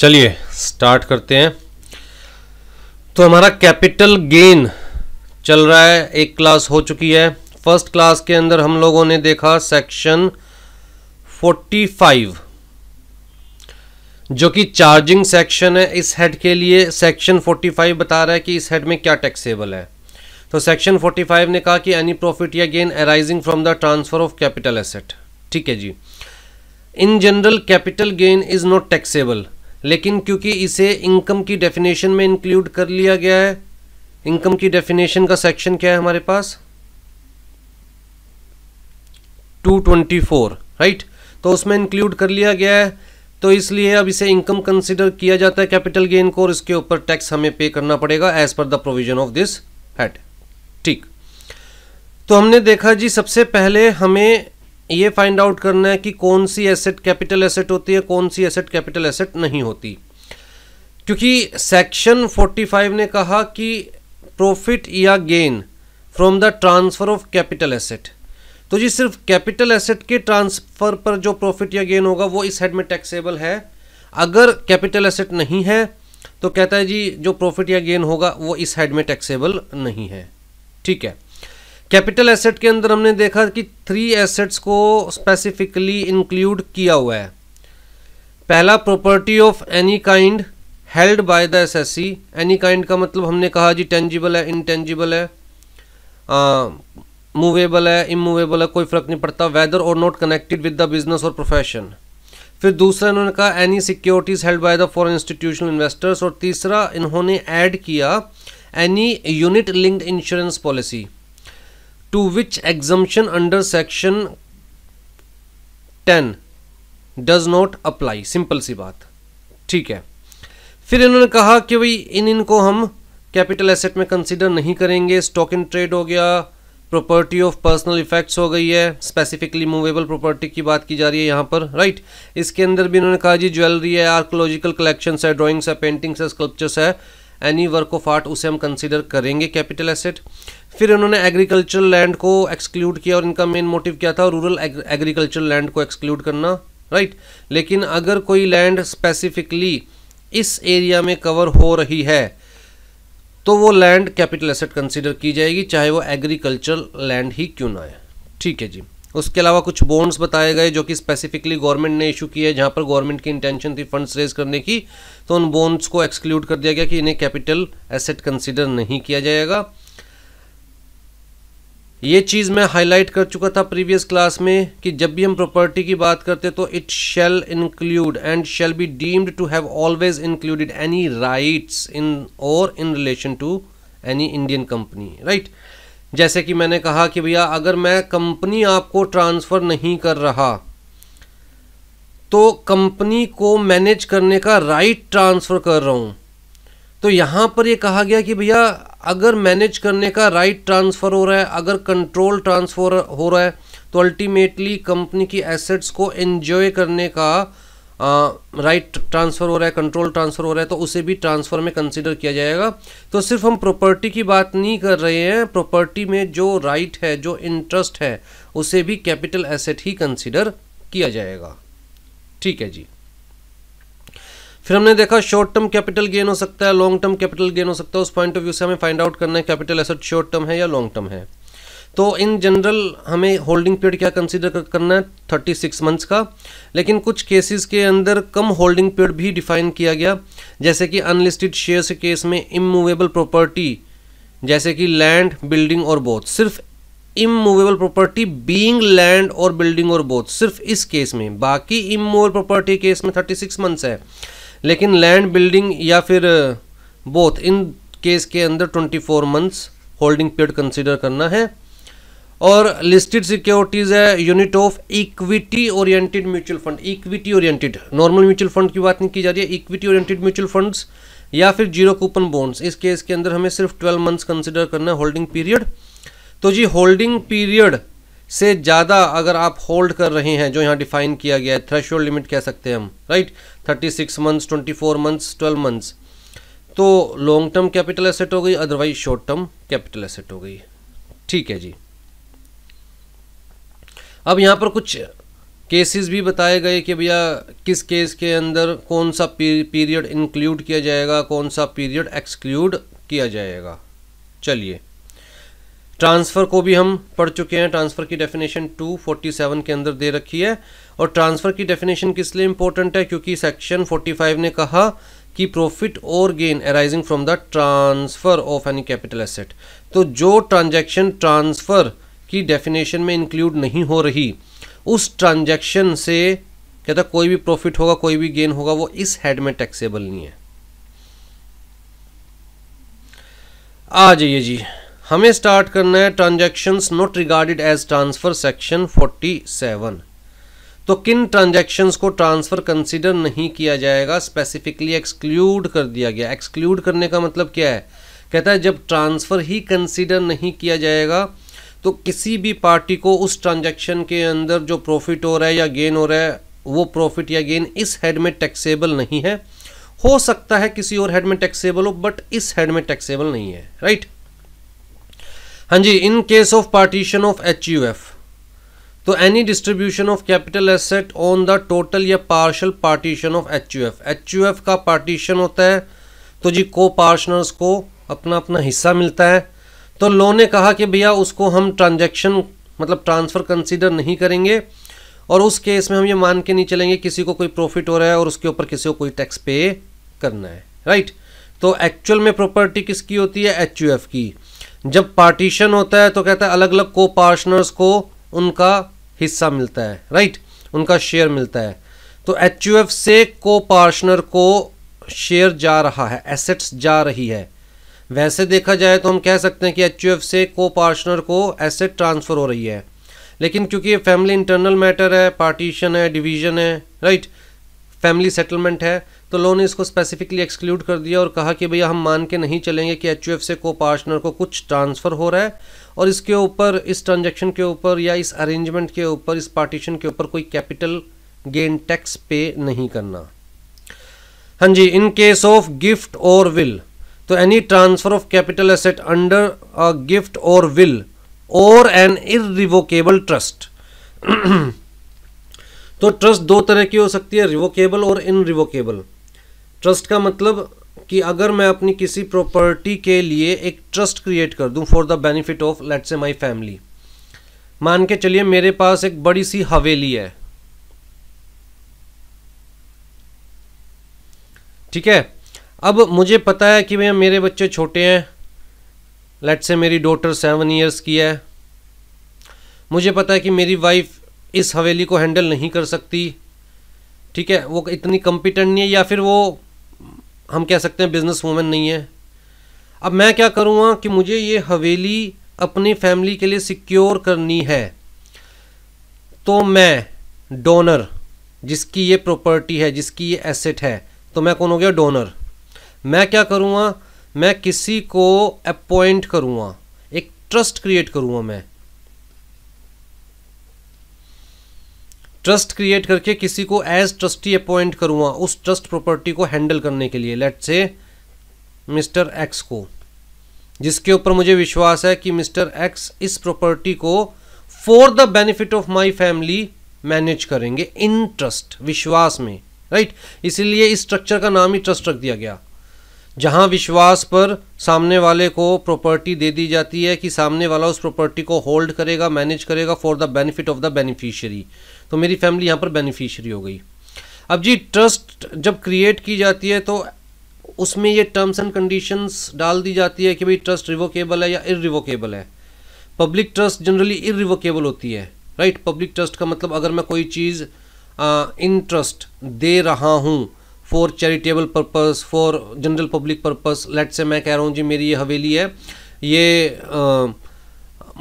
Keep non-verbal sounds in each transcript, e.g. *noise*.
चलिए स्टार्ट करते हैं तो हमारा कैपिटल गेन चल रहा है एक क्लास हो चुकी है फर्स्ट क्लास के अंदर हम लोगों ने देखा सेक्शन 45 जो कि चार्जिंग सेक्शन है इस हेड के लिए सेक्शन 45 बता रहा है कि इस हेड में क्या टैक्सेबल है तो सेक्शन 45 ने कहा कि एनी प्रॉफिट या gain arising from the transfer of capital asset ठीक है जी in general capital gain is not taxable लेकिन क्योंकि इसे इनकम की डेफिनेशन में इंक्लूड कर लिया गया है इनकम की डेफिनेशन का सेक्शन क्या है हमारे पास 224 राइट तो उसमें इंक्लूड कर लिया गया है तो इसलिए अब इसे इनकम कंसिडर किया जाता है कैपिटल गेन को और इसके ऊपर टैक्स हमें पे करना पड़ेगा as per the provision of this head ठीक तो हमने देखा जी सबसे पहले हमें ये फाइंड आउट करना है कि कौन सी एसेट कैपिटल एसेट होती है कौन सी एसेट कैपिटल एसेट नहीं होती क्योंकि सेक्शन 45 ने कहा कि प्रॉफिट या gain from the transfer of capital asset तो जी सिर्फ कैपिटल एसेट के ट्रांसफ़र पर जो प्रॉफिट या गेन होगा वो इस हेड में टैक्सेबल है अगर कैपिटल एसेट नहीं है तो कहता है जी जो प्रॉफिट या गेन होगा वो इस हेड में टैक्सेबल नहीं है ठीक है कैपिटल एसेट के अंदर हमने देखा कि थ्री एसेट्स को स्पेसिफिकली इंक्लूड किया हुआ है पहला property of any kind held by the assessee any kind का मतलब हमने कहा जी टेंजिबल है इनटेंजिबल है मूवेबल है इमूवेबल है कोई फ़र्क नहीं पड़ता whether or not connected with the business or profession फिर दूसरा इन्होंने कहा any securities held by the foreign institutional investors और तीसरा इन्होंने ऐड किया any unit linked insurance policy to which exemption under section 10 does not apply simple सी बात ठीक है फिर इन्होंने कहा कि भाई इन इनको हम कैपिटल एसेट में कंसिडर नहीं करेंगे स्टॉक इन ट्रेड हो गया प्रॉपर्टी ऑफ पर्सनल इफेक्ट्स हो गई है स्पेसिफिकली मूवेबल प्रॉपर्टी की बात की जा रही है यहाँ पर राइट इसके अंदर भी इन्होंने कहा जी ज्वेलरी है आर्कोलॉजिकल कलेक्शंस है ड्राइंग्स है पेंटिंग्स है स्कल्पचर्स है एनी वर्क ऑफ आर्ट उसे हम कंसिडर करेंगे कैपिटल एसेट फिर उन्होंने एग्रीकल्चरल लैंड को एक्सक्लूड किया और इनका मेन मोटिव क्या था रूरल एग्रीकल्चरल लैंड को एक्सक्लूड करना राइट right? लेकिन अगर कोई लैंड स्पेसिफिकली इस एरिया में कवर हो रही है तो वो लैंड कैपिटल एसेट कंसिडर की जाएगी चाहे वो एग्रीकल्चरल लैंड ही क्यों ना है ठीक है जी उसके अलावा कुछ बॉन्ड्स बताए गए जो कि स्पेसिफिकली गवर्नमेंट ने इशू किए जहां पर गवर्नमेंट की इंटेंशन थी फंड्स रेज करने की तो उन बॉन्ड्स को एक्सक्लूड कर दिया गया कि इन्हें कैपिटल एसेट कंसिडर नहीं किया जाएगा ये चीज़ मैं हाईलाइट कर चुका था प्रीवियस क्लास में कि जब भी हम प्रॉपर्टी की बात करते तो it shall include and shall be deemed to have always included any rights in or in relation to any Indian company right right? जैसे कि मैंने कहा कि भैया अगर मैं कंपनी आपको ट्रांसफ़र नहीं कर रहा तो कंपनी को मैनेज करने का राइट ट्रांसफ़र कर रहा हूँ तो यहाँ पर ये कहा गया कि भैया अगर मैनेज करने का राइट ट्रांसफ़र हो रहा है अगर कंट्रोल ट्रांसफ़र हो रहा है तो अल्टीमेटली कंपनी की एसेट्स को एन्जॉय करने का राइट ट्रांसफ़र हो रहा है कंट्रोल ट्रांसफ़र हो रहा है तो उसे भी ट्रांसफ़र में कंसिडर किया जाएगा तो सिर्फ हम प्रॉपर्टी की बात नहीं कर रहे हैं प्रॉपर्टी में जो राइट right है जो इंटरेस्ट है उसे भी कैपिटल एसेट ही कंसिडर किया जाएगा ठीक है जी फिर हमने देखा शॉर्ट टर्म कैपिटल गेन हो सकता है लॉन्ग टर्म कैपिटल गेन हो सकता है उस पॉइंट ऑफ व्यू से हमें फाइंड आउट करना है कैपिटल एसेट शॉर्ट टर्म है या लॉन्ग टर्म है तो इन जनरल हमें होल्डिंग पीरियड क्या कंसीडर करना है थर्टी सिक्स मंथ्स का लेकिन कुछ केसेस के अंदर कम होल्डिंग पीरियड भी डिफाइन किया गया जैसे कि अनलिस्टेड शेयर्स केस में इमूवेबल प्रॉपर्टी जैसे कि लैंड बिल्डिंग और बोथ सिर्फ immovable property being land or building or both सिर्फ इस केस में बाकी इमूवेबल प्रॉपर्टी केस में थर्टी सिक्स मंथ्स है लेकिन लैंड बिल्डिंग या फिर बोथ uh, इन केस के अंदर twenty four months holding period consider करना है और लिस्टेड सिक्योरिटीज है unit of equity oriented mutual fund equity oriented normal mutual fund की बात नहीं की जा रही है इक्विटी ओरिएंटेड म्यूचुअल फंड्स या फिर जीरो कूपन बॉन्ड्स इस केस के अंदर हमें सिर्फ ट्वेल्व मंथ्स कंसिडर करना है होल्डिंग पीरियड तो जी होल्डिंग पीरियड से ज़्यादा अगर आप होल्ड कर रहे हैं जो यहाँ डिफाइन किया गया है थ्रेश लिमिट कह सकते हैं हम right thirty six months twenty four months twelve months तो लॉन्ग टर्म कैपिटल एसेट हो गई otherwise short term capital asset हो गई ठीक है जी अब यहाँ पर कुछ केसेस भी बताए गए कि भैया किस केस के अंदर कौन सा पीरियड इंक्लूड किया जाएगा कौन सा पीरियड एक्सक्लूड किया जाएगा चलिए ट्रांसफ़र को भी हम पढ़ चुके हैं ट्रांसफ़र की डेफिनेशन 247 के अंदर दे रखी है और ट्रांसफ़र की डेफिनेशन किस लिए इम्पोर्टेंट है क्योंकि सेक्शन 45 ने कहा कि profit or gain arising from the transfer of any capital asset तो जो ट्रांजैक्शन ट्रांसफ़र की डेफिनेशन में इंक्लूड नहीं हो रही उस ट्रांजैक्शन से कहता कोई भी प्रॉफिट होगा कोई भी गेन होगा वो इस हेड में टैक्सेबल नहीं है आ जाइए जी हमें स्टार्ट करना है transactions not regarded as transfer section 47 तो किन ट्रांजैक्शंस को ट्रांसफर कंसीडर नहीं किया जाएगा स्पेसिफिकली एक्सक्लूड कर दिया गया एक्सक्लूड करने का मतलब क्या है कहता है जब ट्रांसफर ही कंसिडर नहीं किया जाएगा तो किसी भी पार्टी को उस ट्रांजैक्शन के अंदर जो प्रॉफिट हो रहा है या गेन हो रहा है वो प्रॉफिट या गेन इस हेड में टैक्सेबल नहीं है हो सकता है किसी और हेड में टैक्सेबल हो बट इस हेड में टैक्सेबल नहीं है राइट हाँ जी in case of partition of H U F तो any distribution of capital asset on the total या partial partition of H U F H U F का पार्टीशन होता है तो जी को पार्शनर्स को अपना अपना हिस्सा मिलता है तो लो ने कहा कि भैया उसको हम ट्रांजैक्शन मतलब ट्रांसफ़र कंसीडर नहीं करेंगे और उस केस में हम ये मान के नहीं चलेंगे किसी को कोई प्रॉफिट हो रहा है और उसके ऊपर किसी को कोई टैक्स पे करना है राइट तो एक्चुअल में प्रॉपर्टी किसकी होती है एच की जब पार्टीशन होता है तो कहता है अलग अलग को पार्टनर्स को उनका हिस्सा मिलता है राइट उनका शेयर मिलता है तो एच से को पार्टनर को शेयर जा रहा है एसेट्स जा रही है वैसे देखा जाए तो हम कह सकते हैं कि एच से को पार्टनर को एसेट ट्रांसफ़र हो रही है लेकिन क्योंकि ये फैमिली इंटरनल मैटर है पार्टीशन है डिवीजन है राइट फैमिली सेटलमेंट है तो लोन ने इसको स्पेसिफिकली एक्सक्लूड कर दिया और कहा कि भैया हम मान के नहीं चलेंगे कि एच से को पार्टनर को कुछ ट्रांसफ़र हो रहा है और इसके ऊपर इस ट्रांजेक्शन के ऊपर या इस अरेंजमेंट के ऊपर इस पार्टीशन के ऊपर कोई कैपिटल गेन टैक्स पे नहीं करना हाँ जी इन केस ऑफ गिफ्ट और विल तो any transfer of capital asset under a gift और will or an irrevocable trust तो ट्रस्ट दो तरह की हो सकती है रिवोकेबल और इन रिवोकेबल ट्रस्ट का मतलब कि अगर मैं अपनी किसी प्रॉपर्टी के लिए एक ट्रस्ट क्रिएट कर दूं for the benefit of let's a my family मान के चलिए मेरे पास एक बड़ी सी हवेली है ठीक है अब मुझे पता है कि भैया मेरे बच्चे छोटे हैं लेट से मेरी डॉटर सेवन ईयर्स की है मुझे पता है कि मेरी वाइफ इस हवेली को हैंडल नहीं कर सकती ठीक है वो इतनी कंपिटेंट नहीं है या फिर वो हम कह सकते हैं बिजनेस वूमेन नहीं है अब मैं क्या करूँगा कि मुझे ये हवेली अपनी फैमिली के लिए सिक्योर करनी है तो मैं डोनर जिसकी ये प्रॉपर्टी है जिसकी ये एसेट है तो मैं कौन हो गया डोनर मैं क्या करूँगा मैं किसी को अपॉइंट करूँगा एक ट्रस्ट क्रिएट करूँगा मैं ट्रस्ट क्रिएट करके किसी को एज ट्रस्टी अपॉइंट करूँगा उस ट्रस्ट प्रॉपर्टी को हैंडल करने के लिए लेट से मिस्टर एक्स को जिसके ऊपर मुझे विश्वास है कि मिस्टर एक्स इस प्रॉपर्टी को for the benefit of my family manage करेंगे इन ट्रस्ट विश्वास में राइट right? इसीलिए इस स्ट्रक्चर का नाम ही ट्रस्ट रख दिया गया जहां विश्वास पर सामने वाले को प्रॉपर्टी दे दी जाती है कि सामने वाला उस प्रॉपर्टी को होल्ड करेगा मैनेज करेगा for the benefit of the beneficiary तो मेरी फैमिली यहाँ पर बेनिफिशियरी हो गई अब जी ट्रस्ट जब क्रिएट की जाती है तो उसमें ये टर्म्स एंड कंडीशंस डाल दी जाती है कि भाई ट्रस्ट रिवोकेबल है या इरिवोकेबल है पब्लिक ट्रस्ट जनरली इरिवोकेबल होती है राइट पब्लिक ट्रस्ट का मतलब अगर मैं कोई चीज़ इन ट्रस्ट दे रहा हूँ for charitable purpose for general public purpose let's say मैं कह रहा हूँ जी मेरी ये हवेली है ये आ,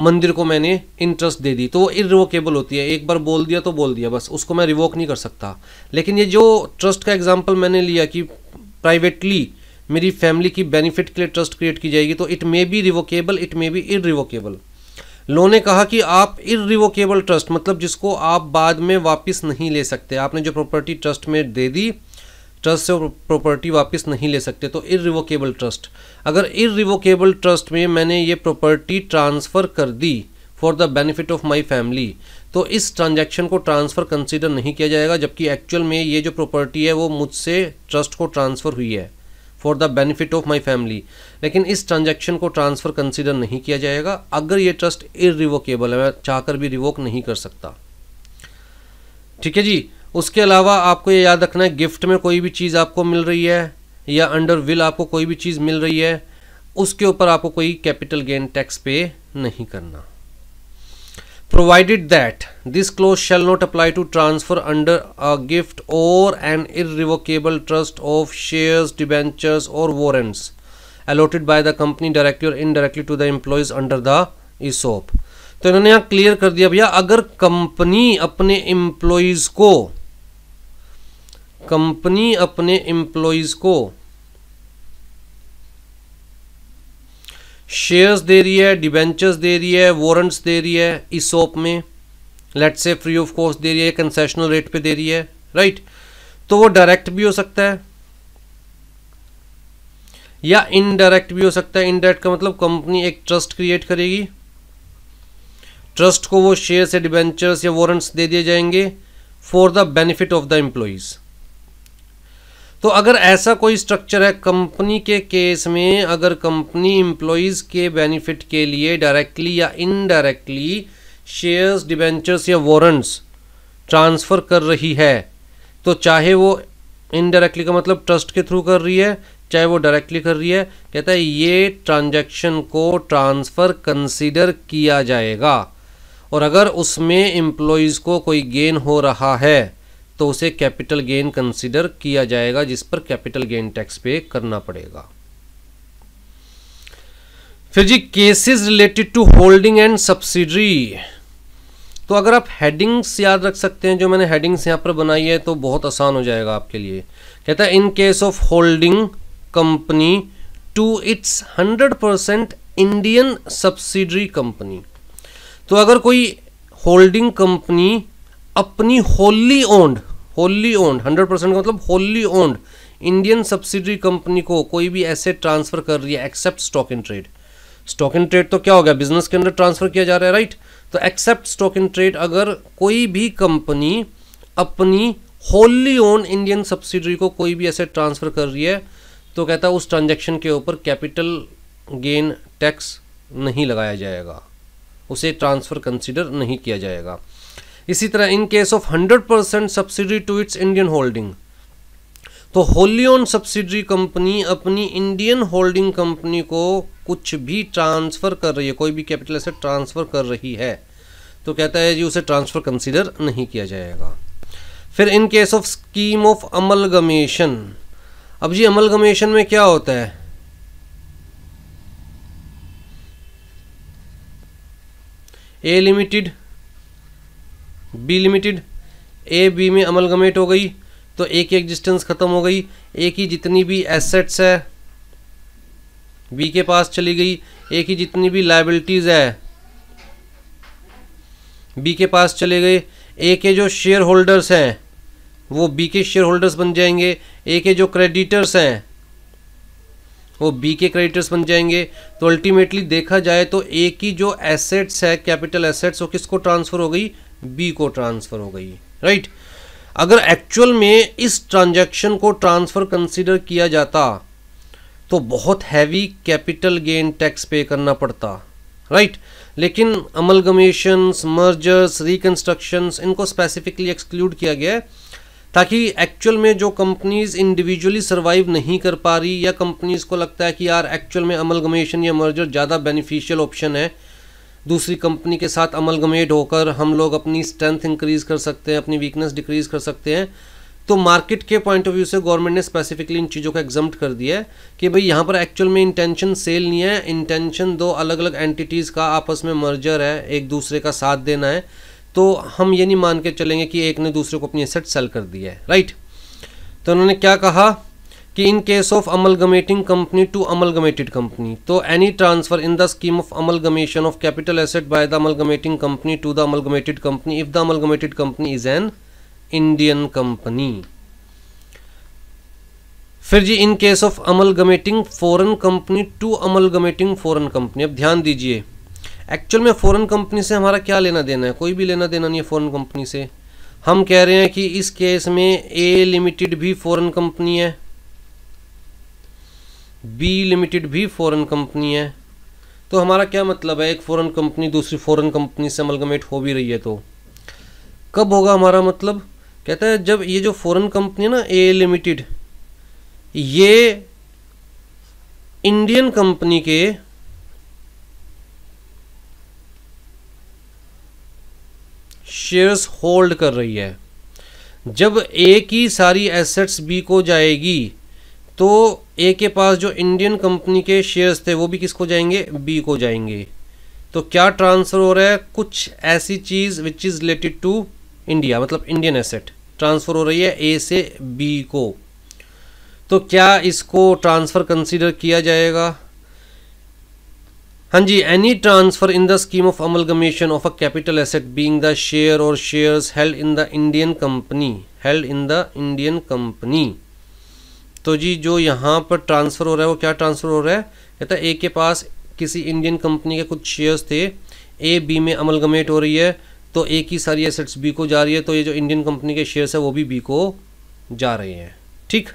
मंदिर को मैंने इंटरेस्ट दे दी तो वो इरिवोकेबल होती है एक बार बोल दिया तो बोल दिया बस उसको मैं रिवोक नहीं कर सकता लेकिन ये जो ट्रस्ट का एग्जाम्पल मैंने लिया कि प्राइवेटली मेरी फैमिली की बेनिफिट के लिए ट्रस्ट क्रिएट की जाएगी तो it may be revocable it may be irrevocable लो ने कहा कि आप इरिवोकेबल ट्रस्ट मतलब जिसको आप बाद में वापस नहीं ले सकते आपने जो प्रॉपर्टी ट्रस्ट में दे दी ट्रस्ट से प्रॉपर्टी वापस नहीं ले सकते तो इरिवोकेबल ट्रस्ट अगर इरिवोकेबल ट्रस्ट में मैंने ये प्रॉपर्टी ट्रांसफ़र कर दी for the benefit of my family तो इस ट्रांजैक्शन को ट्रांसफ़र कंसिडर नहीं किया जाएगा जबकि एक्चुअल में ये जो प्रॉपर्टी है वो मुझसे ट्रस्ट को ट्रांसफ़र हुई है for the benefit of my family लेकिन इस ट्रांजेक्शन को ट्रांसफ़र कंसिडर नहीं किया जाएगा अगर ये ट्रस्ट इरिवोकेबल है मैं चाहकर भी रिवोक नहीं कर सकता ठीक है जी उसके अलावा आपको ये याद रखना है गिफ्ट में कोई भी चीज़ आपको मिल रही है या अंडर विल आपको कोई भी चीज़ मिल रही है उसके ऊपर आपको कोई कैपिटल गेन टैक्स पे नहीं करना provided that this clause shall not apply to transfer under a gift or an irrevocable trust of shares debentures or warrants allotted by the company directly or indirectly to the employees under the ESOP तो इन्होंने यहाँ clear कर दिया भैया अगर company अपने employees को company अपने एम्प्लॉयज़ को शेयर्स दे रही है डिबेंचर्स दे रही है वारंट्स दे रही है इस ऑप में लेट से फ्री ऑफ कॉस्ट दे रही है कंसेशनल रेट पे दे रही है राइट तो वो डायरेक्ट भी हो सकता है या इनडायरेक्ट भी हो सकता है इनडायरेक्ट का मतलब कंपनी एक ट्रस्ट क्रिएट करेगी ट्रस्ट को वो शेयर्स या डिबेंचर्स या वारंट्स दे दिए जाएंगे for the benefit of the employees तो अगर ऐसा कोई स्ट्रक्चर है कंपनी के केस में अगर कंपनी एम्प्लॉयज़ के बेनिफिट के लिए डायरेक्टली या इनडायरेक्टली शेयर्स डिबेंचर्स या वारंट्स ट्रांसफ़र कर रही है तो चाहे वो इनडायरेक्टली का मतलब ट्रस्ट के थ्रू कर रही है चाहे वो डायरेक्टली कर रही है कहता है ये ट्रांजेक्शन को ट्रांसफ़र कंसिडर किया जाएगा और अगर उसमें एम्प्लॉयज़ को कोई गेन हो रहा है तो उसे कैपिटल गेन कंसिडर किया जाएगा जिस पर कैपिटल गेन टैक्स पे करना पड़ेगा फिर जी cases related to holding and subsidiary तो अगर आप हेडिंग्स याद रख सकते हैं जो मैंने हेडिंग्स यहां पर बनाई है तो बहुत आसान हो जाएगा आपके लिए कहता है in case of holding company to its hundred percent Indian subsidiary company तो अगर कोई होल्डिंग कंपनी अपनी wholly owned wholly owned hundred percent का मतलब wholly owned Indian subsidiary company को कोई भी ऐसे ट्रांसफर कर रही है except stock in trade stock in trade तो क्या हो गया बिजनेस के अंदर ट्रांसफर किया जा रहा है राइट तो एक्सेप्ट स्टॉक इन ट्रेड अगर कोई भी कंपनी अपनी होली ओन इंडियन सब्सिडरी को कोई भी ऐसे ट्रांसफर कर रही है तो कहता है उस ट्रांजेक्शन के ऊपर कैपिटल गेन टैक्स नहीं लगाया जाएगा उसे ट्रांसफर कंसिडर नहीं किया जाएगा इसी तरह in case of 100 percent subsidiary to its Indian holding तो होली ऑन सब्सिडी कंपनी अपनी इंडियन होल्डिंग कंपनी को कुछ भी ट्रांसफ़र कर रही है कोई भी कैपिटल एसेट ट्रांसफ़र कर रही है तो कहता है जी उसे ट्रांसफ़र कंसिडर नहीं किया जाएगा फिर in case of scheme of amalgamation अब जी अमलगमेशन में क्या होता है A limited B limited A B में अमलगमेट हो गई तो ए की एग्जिस्टेंस ख़त्म हो गई ए की जितनी भी एसेट्स है बी के पास चली गई ए की जितनी भी लाइबिलिटीज़ है बी के पास चले गए ए के जो शेयर होल्डर्स हैं वो बी के शेयर होल्डर्स बन जाएंगे ए के जो क्रेडिटर्स हैं वो बी के क्रेडिटर्स बन जाएंगे तो अल्टीमेटली देखा जाए तो ए की जो एसेट्स है कैपिटल एसेट्स वो किसको ट्रांसफ़र हो गई बी को ट्रांसफ़र हो गई राइट अगर एक्चुअल में इस ट्रांजैक्शन को ट्रांसफ़र कंसिडर किया जाता तो बहुत हैवी कैपिटल गेन टैक्स पे करना पड़ता राइट लेकिन अमलगमेशंस मर्जर्स रिकन्स्ट्रक्शंस इनको स्पेसिफिकली एक्सक्लूड किया गया ताकि एक्चुअल में जो कंपनीज इंडिविजुअली सर्वाइव नहीं कर पा रही या कंपनीज को लगता है कि यार एक्चुअल में अमलगमेशन या मर्जर ज़्यादा बेनिफिशियल ऑप्शन है दूसरी कंपनी के साथ अमलगमेट होकर हम लोग अपनी स्ट्रेंथ इंक्रीज़ कर सकते हैं अपनी वीकनेस डिक्रीज़ कर सकते हैं तो मार्केट के पॉइंट ऑफ व्यू से गवर्नमेंट ने स्पेसिफिकली इन चीज़ों को एग्जाम्प्ट कर दिया है कि भाई यहाँ पर एक्चुअल में इंटेंशन सेल नहीं है इंटेंशन दो अलग अलग एंटिटीज़ का आपस में मर्जर है एक दूसरे का साथ देना है तो हम ये नहीं मान के चलेंगे कि एक ने दूसरे को अपनी एसेट सेल कर दी है राइट तो उन्होंने क्या कहा कि in case of amalgamating company to amalgamated company तो any transfer in the scheme of amalgamation of capital asset by the amalgamating company to the amalgamated company if the amalgamated company is an Indian company फिर जी in case of amalgamating foreign company to amalgamating foreign company अब ध्यान दीजिए actual में foreign company से हमारा क्या लेना देना है कोई भी लेना देना नहीं है फॉरेन कंपनी से हम कह रहे हैं कि इस केस में ए लिमिटेड भी फॉरेन कंपनी है बी लिमिटेड भी फॉरेन कंपनी है तो हमारा क्या मतलब है एक फॉरेन कंपनी दूसरी फॉरेन कंपनी से अमलगमेट हो भी रही है तो कब होगा हमारा मतलब कहता है जब ये जो फॉरेन कंपनी है ना ए लिमिटेड ये इंडियन कंपनी के शेयर्स होल्ड कर रही है जब ए की सारी एसेट्स बी को जाएगी तो ए के पास जो इंडियन कंपनी के शेयर्स थे वो भी किसको जाएंगे बी को जाएंगे तो क्या ट्रांसफ़र हो रहा है कुछ ऐसी चीज़ which is related to India मतलब इंडियन एसेट ट्रांसफ़र हो रही है ए से बी को तो क्या इसको ट्रांसफ़र कंसीडर किया जाएगा हाँ जी any transfer in the scheme of amalgamation of a capital asset being the share or shares held in the Indian company held in the Indian company तो जी जो यहाँ पर ट्रांसफ़र हो रहा है वो क्या ट्रांसफ़र हो रहा है कहता है ए के पास किसी इंडियन कंपनी के कुछ शेयर्स थे ए बी में अमलगमेट हो रही है तो ए की सारी एसेट्स बी को जा रही है तो ये जो इंडियन कंपनी के शेयर्स है वो भी बी को जा रहे हैं ठीक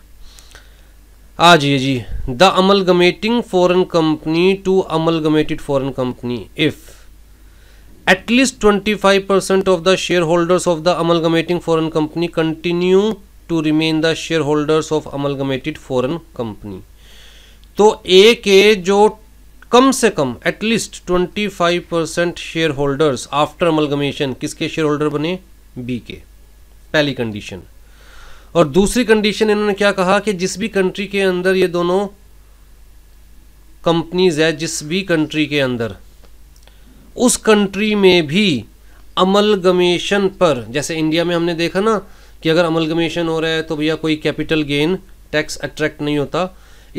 आ जाइए जी the amalgamating foreign company to amalgamated foreign company if at least twenty percent of the share holders of the amalgamating foreign company continue to remain the share holders of amalgamated foreign company तो A के जो कम से कम at least 25 percent share holders after amalgamation किसके share holder बने B के पहली कंडीशन और दूसरी कंडीशन इन्होंने क्या कहा कि जिस भी कंट्री के अंदर ये दोनों कंपनीज है जिस भी कंट्री के अंदर उस कंट्री में भी अमलगमेशन पर जैसे इंडिया में हमने देखा ना कि अगर अमलगमेशन हो रहा है तो भैया कोई कैपिटल गेन टैक्स अट्रैक्ट नहीं होता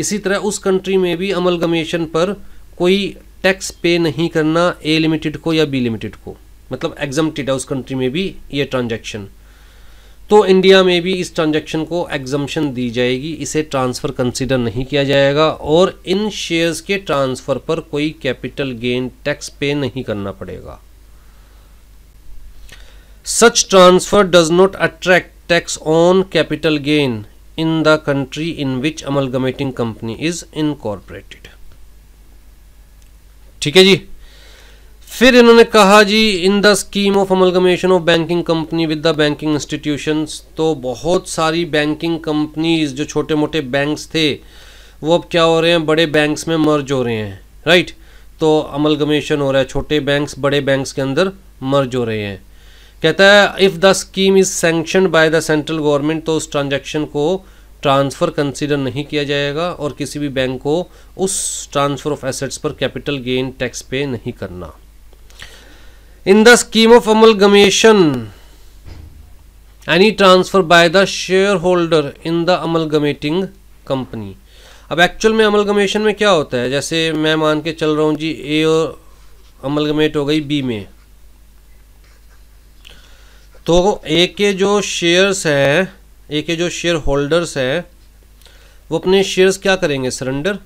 इसी तरह उस कंट्री में भी अमलगमेशन पर कोई टैक्स पे नहीं करना ए लिमिटेड को या बी लिमिटेड को मतलब एग्जम्प्टेड है उस कंट्री में भी ये ट्रांजैक्शन तो इंडिया में भी इस ट्रांजैक्शन को एग्जम्पन दी जाएगी इसे ट्रांसफ़र कंसिडर नहीं किया जाएगा और इन शेयर्स के ट्रांसफ़र पर कोई कैपिटल गेन टैक्स पे नहीं करना पड़ेगा such transfer does not attract tax on capital gain in the country in which amalgamating company is incorporated ठीक है जी फिर इन्होंने कहा जी in the scheme of amalgamation of banking company with the banking institution तो बहुत सारी बैंकिंग कंपनीज जो छोटे मोटे बैंक्स थे वो अब क्या हो रहे हैं बड़े बैंक्स में मर्ज हो रहे हैं राइट तो अमलगमेशन हो रहा है छोटे बैंक्स बड़े बैंक्स के अंदर मर्ज हो रहे हैं कहता है if the scheme is sanction by the central government तो उस ट्रांजेक्शन को ट्रांसफ़र कंसिडर नहीं किया जाएगा और किसी भी बैंक को उस ट्रांसफ़र ऑफ एसेट्स पर कैपिटल गेन टैक्स पे नहीं करना in the scheme of amalgamation any transfer by the share holder in the amalgamating company अब एक्चुअल में अमलगमेशन में क्या होता है जैसे मैं मान के चल रहा हूँ जी ए और अमलगमेट हो गई बी में तो ए के जो शेयर्स है ए के जो शेयर होल्डर्स है वो अपने शेयर्स क्या करेंगे सरेंडर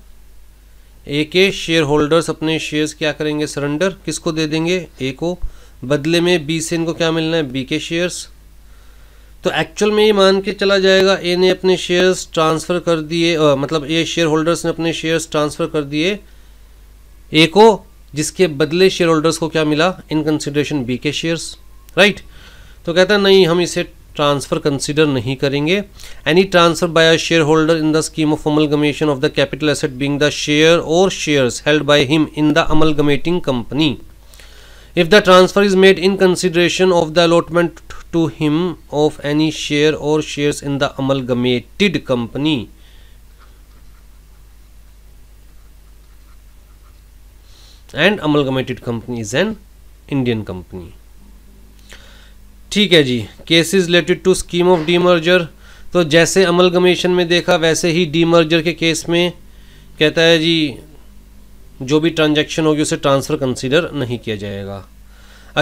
ए के शेयर होल्डर्स अपने शेयर्स क्या करेंगे सरेंडर किसको दे देंगे ए को बदले में बी से इनको क्या मिलना है बी के शेयर्स तो एक्चुअल में ये मान के चला जाएगा ए ने अपने शेयर्स ट्रांसफ़र कर दिए मतलब ए शेयर होल्डर्स ने अपने शेयर्स ट्रांसफ़र कर दिए ए को जिसके बदले शेयर होल्डर्स को क्या मिला इन कंसिडरेशन बी के शेयर्स राइट right? तो कहता नहीं हम इसे ट्रांसफ़र कंसिडर नहीं करेंगे any transfer by a share holder in the scheme of amalgamation of the capital asset being the share or shares held by him in the amalgamating company if the transfer is made in consideration of the allotment to him of any share or shares in the amalgamated company अमल amalgamated company is an Indian company ठीक है जी cases related to scheme of demerger तो जैसे अमल commission में देखा वैसे ही demerger के केस में कहता है जी जो भी ट्रांजैक्शन होगी उसे ट्रांसफ़र कंसीडर नहीं किया जाएगा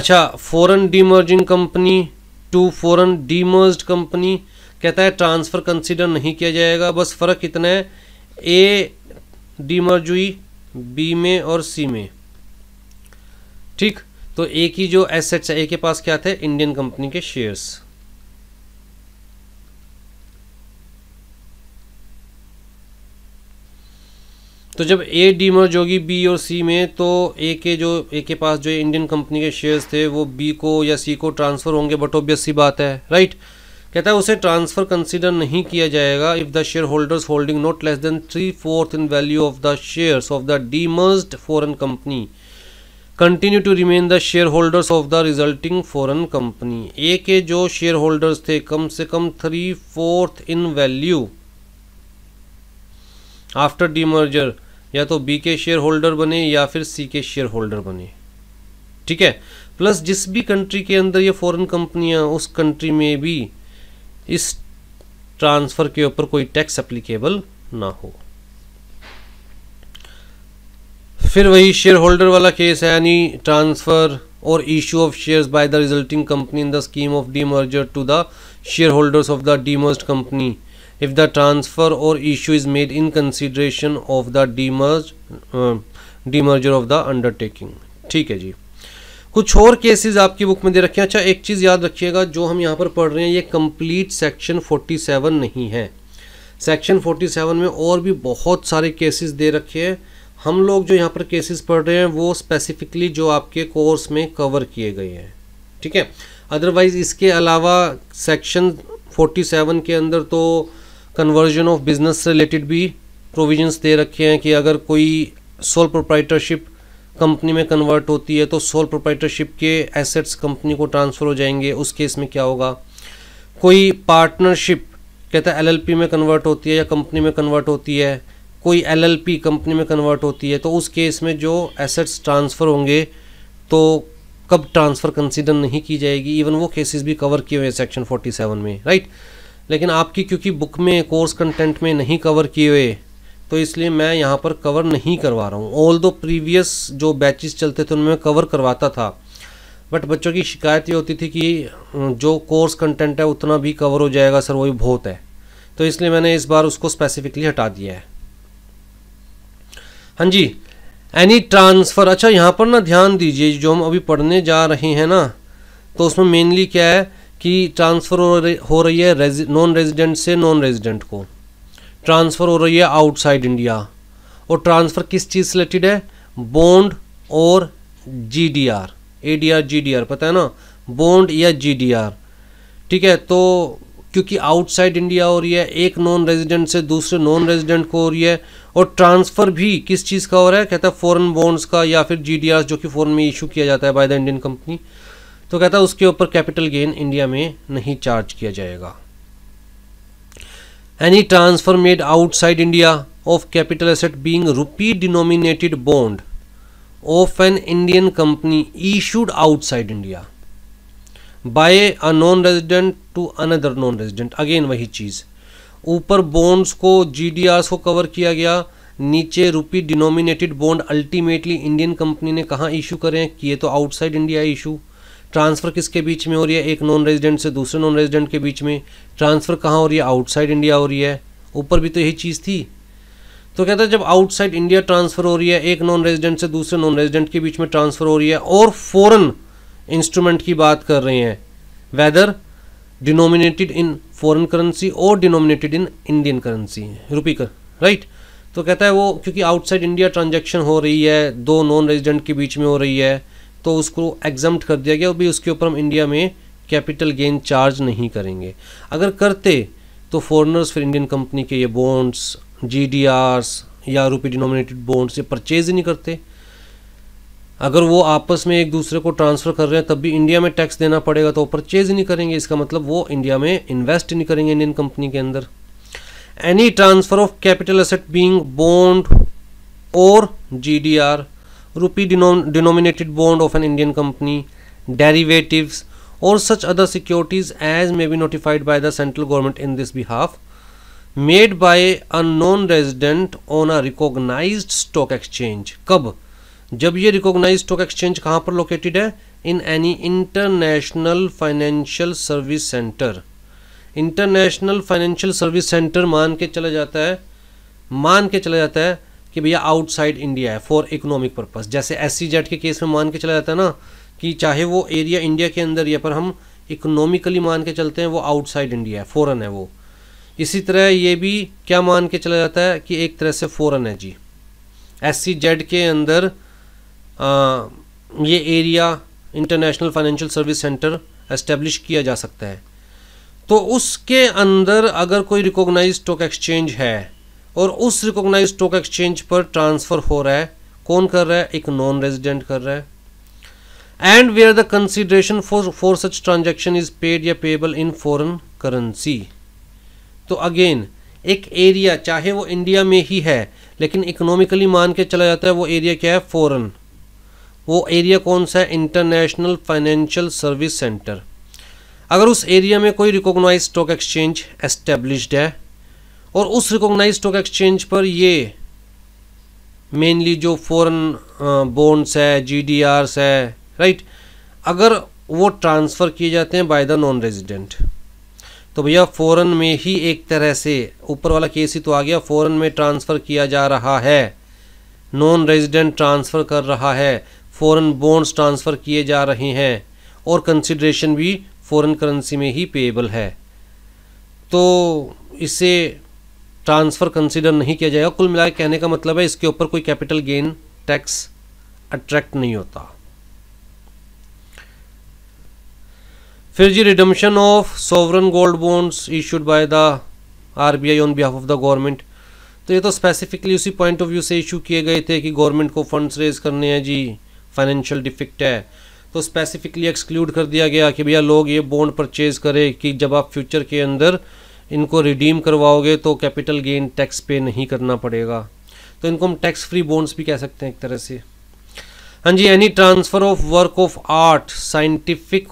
अच्छा foreign demerging company to foreign demerged company कहता है ट्रांसफ़र कंसीडर नहीं किया जाएगा बस फ़र्क इतना है ए डीमर्ज हुई बी में और सी में ठीक तो ए की जो एसेट्स है ए के पास क्या थे इंडियन कंपनी के शेयर्स तो जब ए डीमर्ज होगी बी और सी में तो ए के जो ए के पास जो इंडियन कंपनी के शेयर्स थे वो बी को या सी को ट्रांसफ़र होंगे बट ऑब्वियस सी बात है राइट कहता है उसे ट्रांसफ़र कंसिडर नहीं किया जाएगा if the share holders holding not less than three fourth in value of the shares of the demerged foreign company continue to remain the share holders of the resulting foreign company A के जो share holders थे कम से कम three fourth in value after demerger या तो B के share holder बने या फिर सी के शेयर होल्डर बने ठीक है प्लस जिस भी कंट्री के अंदर ये फॉरन कंपनियां उस कंट्री में भी इस ट्रांसफ़र के ऊपर कोई टैक्स अप्लीकेबल ना हो फिर वही शेयर होल्डर वाला केस है यानी transfer or issue of shares by the resulting company in the scheme of demerger to the share holders of the demerged company if the transfer or issue is made in consideration of the demerged demerger of the undertaking ठीक है जी कुछ और cases आपकी book में दे रखे हैं अच्छा एक चीज़ याद रखिएगा जो हम यहाँ पर पढ़ रहे हैं ये कंप्लीट सेक्शन 47 नहीं है सेक्शन 47 में और भी बहुत सारे केसेस दे रखे हैं हम लोग जो यहाँ पर केसेस पढ़ रहे हैं वो स्पेसिफिकली जो आपके कोर्स में कवर किए गए हैं ठीक है अदरवाइज़ इसके अलावा सेक्शन 47 के अंदर तो कन्वर्जन ऑफ बिजनेस से रिलेटेड भी प्रोविजंस दे रखे हैं कि अगर कोई सोल प्रोप्राइटरशिप कंपनी में कन्वर्ट होती है तो सोल प्रोप्राइटरशिप के एसेट्स कंपनी को ट्रांसफ़र हो जाएंगे उस केस में क्या होगा कोई पार्टनरशिप कहता है एलएलपी में कन्वर्ट होती है या कंपनी में कन्वर्ट होती है कोई एलएलपी कंपनी में कन्वर्ट होती है तो उस केस में जो एसेट्स ट्रांसफ़र होंगे तो कब ट्रांसफ़र कंसिडर नहीं की जाएगी इवन वो केसेस भी कवर किए हुए हैं सेक्शन 47 में राइट लेकिन आपकी क्योंकि बुक में कोर्स कंटेंट में नहीं कवर किए हुए तो इसलिए मैं यहाँ पर कवर नहीं करवा रहा हूँ ऑल दो प्रीवियस जो बैचेस चलते थे उनमें कवर करवाता था बट बच्चों की शिकायत ये होती थी कि जो कोर्स कंटेंट है उतना भी कवर हो जाएगा सर वही बहुत है तो इसलिए मैंने इस बार उसको स्पेसिफिकली हटा दिया है हाँ जी एनी ट्रांसफ़र अच्छा यहाँ पर ना ध्यान दीजिए जो हम अभी पढ़ने जा रहे हैं ना तो उसमें मेनली क्या है कि ट्रांसफ़र हो रही है रेजि, नॉन रेजिडेंट से नॉन रेजिडेंट को ट्रांसफ़र हो रही है आउटसाइड इंडिया और ट्रांसफ़र किस चीज़ से रिलेटेड है बॉन्ड और G D R A D R G D R पता है ना बॉन्ड या जी डी आर ठीक है तो क्योंकि आउटसाइड इंडिया हो रही है एक नॉन रेजिडेंट से दूसरे नॉन रेजिडेंट को हो रही है और ट्रांसफ़र भी किस चीज़ का हो रहा है कहता है फ़ॉरन बॉन्ड्स का या फिर जी जो कि फ़ॉरन में इशू किया जाता है बाय द इंडियन कंपनी तो कहता है उसके ऊपर कैपिटल गेन इंडिया में नहीं चार्ज किया जाएगा any transfer made outside India of capital asset being rupee denominated bond of an Indian company issued outside India by a non resident to another non resident again वही चीज़ ऊपर bonds को जी को cover किया गया नीचे rupee denominated bond ultimately Indian company ने कहाँ इशू करें किए तो आउटसाइड इंडिया इशू ट्रांसफ़र किसके बीच में हो रही है एक नॉन रेजिडेंट से दूसरे नॉन रेजिडेंट के बीच में ट्रांसफ़र कहाँ हो रही है आउटसाइड इंडिया हो रही है ऊपर भी तो यही चीज़ थी तो कहता है जब आउटसाइड इंडिया ट्रांसफ़र हो रही है एक नॉन रेजिडेंट से दूसरे नॉन रेजिडेंट के बीच में ट्रांसफ़र हो रही है और फ़ौरन इंस्ट्रूमेंट की बात कर रहे हैं whether denominated in foreign currency or denominated in Indian currency rupee कर राइट तो कहता है वो क्योंकि आउटसाइड इंडिया ट्रांजेक्शन हो रही है दो नॉन रेजिडेंट के बीच में हो रही है तो उसको एग्जाम कर दिया गया और भी उसके ऊपर हम इंडिया में कैपिटल गेन चार्ज नहीं करेंगे अगर करते तो फॉरनर्स फिर इंडियन कंपनी के ये बॉन्ड्स जी या रुपी डिनोमिनेटेड बॉन्ड्स ये परचेज ही नहीं करते अगर वो आपस में एक दूसरे को ट्रांसफ़र कर रहे हैं तब भी इंडिया में टैक्स देना पड़ेगा तो परचेज नहीं करेंगे इसका मतलब वो इंडिया में इन्वेस्ट नहीं करेंगे इंडियन कंपनी के अंदर any transfer of capital asset being bond or G D R rupee denominated bond of an Indian company derivative or such other securities as may be notified by the central government in this behalf made by a non resident on a recognised stock exchange कब जब ये recognise stock exchange कहाँ पर located है in any international financial service centre international financial service centre मान के चला जाता है मान के चला जाता है कि भैया आउटसाइड इंडिया है फॉर इकोनॉमिक पर्पज़ जैसे एस सी के केस में मान के चला जाता है ना कि चाहे वो एरिया इंडिया के अंदर या पर हम इकोनॉमिकली मान के चलते हैं वो आउटसाइड इंडिया है फ़ौरन है वो इसी तरह ये भी क्या मान के चला जाता है कि एक तरह से फ़ौरन है जी एस सी जेड के अंदर ये area international financial service centre establish किया जा सकता है तो उसके अंदर अगर कोई रिकॉग्नाइज स्टॉक एक्सचेंज है और उस रिकॉग्नाइज स्टॉक एक्सचेंज पर ट्रांसफ़र हो रहा है कौन कर रहा है एक नॉन रेजिडेंट कर रहा है and where the consideration for for such transaction is paid या पेबल इन फॉरन करेंसी तो अगेन एक एरिया चाहे वो इंडिया में ही है लेकिन इकोनॉमिकली मान के चला जाता है वो एरिया क्या है फॉरन वो एरिया कौन सा है इंटरनेशनल फाइनेंशियल सर्विस सेंटर अगर उस एरिया में कोई रिकॉग्नाइज स्टॉक एक्सचेंज एस्टेब्लिश्ड है और उस रिकॉग्नाइज स्टॉक एक्सचेंज पर ये मेनली जो फॉरेन बॉन्ड्स है जीडीआरस है राइट अगर वो ट्रांसफ़र किए जाते हैं बाय द नॉन रेजिडेंट तो भैया फ़ौरन में ही एक तरह से ऊपर वाला केस ही तो आ गया फ़ौरन में ट्रांसफ़र किया जा रहा है नॉन रेजिडेंट ट्रांसफ़र कर रहा है फ़ौरन बॉन्ड्स ट्रांसफ़र किए जा रहे हैं और कंसिड्रेशन भी फ़ौरन करेंसी में ही पेएबल है तो इसे ट्रांसफ़र कंसिडर नहीं किया जाएगा कुल मिला कहने का मतलब है इसके ऊपर कोई कैपिटल गेन टैक्स अट्रैक्ट नहीं होता फिर जी redemption of sovereign gold bonds issued by the RBI on behalf of the government तो ये तो स्पेसिफिकली उसी पॉइंट ऑफ व्यू से इशू किए गए थे कि गवर्नमेंट को फंड्स रेज करने हैं जी फाइनेंशियल डिफिक्ट है तो स्पेसिफिकली एक्सक्लूड कर दिया गया कि भैया लोग ये बॉन्ड परचेज करें कि जब आप फ्यूचर के अंदर इनको रिडीम करवाओगे तो कैपिटल गेन टैक्स पे नहीं करना पड़ेगा तो इनको हम टैक्स फ्री बॉन्ड्स भी कह सकते हैं एक तरह से हाँ जी any transfer of work of art scientific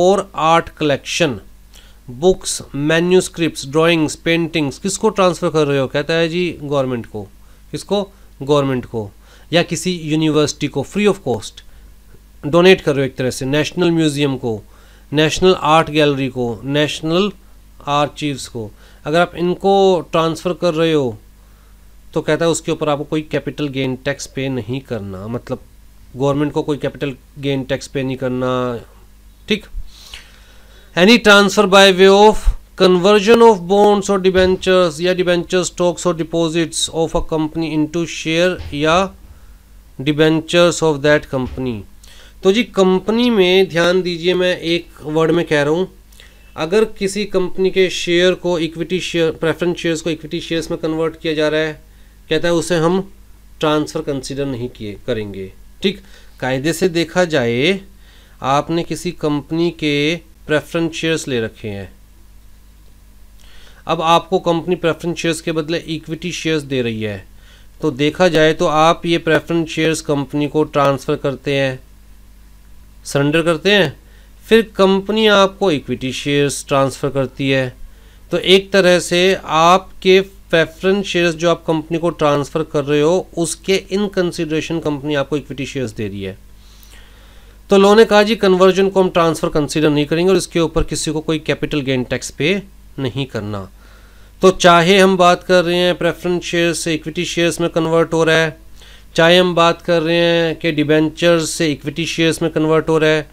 or art collection books manuscript drawings paintings किसको ट्रांसफ़र कर रहे हो कहता है जी गवर्नमेंट को किसको गवर्नमेंट को या किसी यूनिवर्सिटी को फ्री ऑफ कॉस्ट डोनेट करो एक तरह से नेशनल म्यूज़ियम को नेशनल आर्ट गैलरी को नेशनल आर्चीव्स को अगर आप इनको ट्रांसफ़र कर रहे हो तो कहता है उसके ऊपर आपको कोई कैपिटल गेन टैक्स पे नहीं करना मतलब गवर्नमेंट को कोई कैपिटल गेन टैक्स पे नहीं करना ठीक any transfer by way of conversion of bonds or debentures या debentures stocks or deposits of a company into share या डिबेंचर्स ऑफ दैट कंपनी तो जी कंपनी में ध्यान दीजिए मैं एक वर्ड में कह रहा हूँ अगर किसी कंपनी के शेयर को इक्विटी शेयर प्रेफरेंस शेयर्स को इक्विटी शेयर्स में कन्वर्ट किया जा रहा है कहता है उसे हम ट्रांसफ़र कंसिडर नहीं किए करेंगे ठीक कायदे से देखा जाए आपने किसी कंपनी के प्रेफरेंस शेयर्स ले रखे हैं अब आपको कंपनी प्रेफरेंस शेयर्स के बदले इक्विटी शेयर्स दे रही है तो देखा जाए तो आप ये प्रेफरेंस शेयर्स कंपनी को ट्रांसफ़र करते हैं सरेंडर करते हैं फिर कंपनी आपको इक्विटी शेयर्स ट्रांसफ़र करती है तो एक तरह से आपके प्रेफरेंस शेयर्स जो आप कंपनी को ट्रांसफ़र कर रहे हो उसके इन कंसिड्रेशन कंपनी आपको इक्विटी शेयर्स दे रही है तो लोगों ने कहा जी कन्वर्जन को हम ट्रांसफ़र कंसिडर नहीं करेंगे और इसके ऊपर किसी को कोई कैपिटल गेन टैक्स पे नहीं करना तो चाहे हम बात कर रहे हैं प्रेफरेंस शेयर से इक्विटी शेयर्स में कन्वर्ट हो रहा है चाहे हम बात कर रहे हैं कि डिबेंचर्स से इक्विटी शेयर्स में कन्वर्ट हो रहा है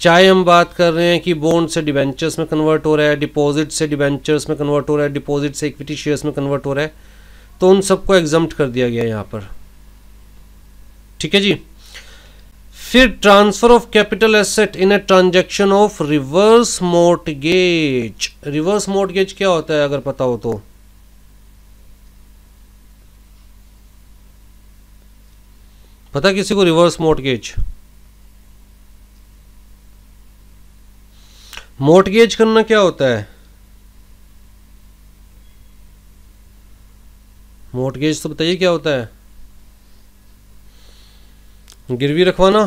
चाहे हम बात कर रहे हैं कि बॉन्ड से डिबेंचर्स में कन्वर्ट हो रहा है डिपॉजिट से डिबेंचर्स में कन्वर्ट हो रहा है डिपॉजिट से इक्विटी शेयर्स में कन्वर्ट हो रहा है तो उन सबको एग्जम्प्ट कर दिया गया यहाँ पर ठीक है जी फिर transfer of capital asset in a transaction of reverse mortgage reverse mortgage क्या होता है अगर पता हो तो पता किसी को रिवर्स मोर्टगेज मोर्टगेज करना क्या होता है मोर्टगेज तो बताइए क्या होता है गिरवी रखवाना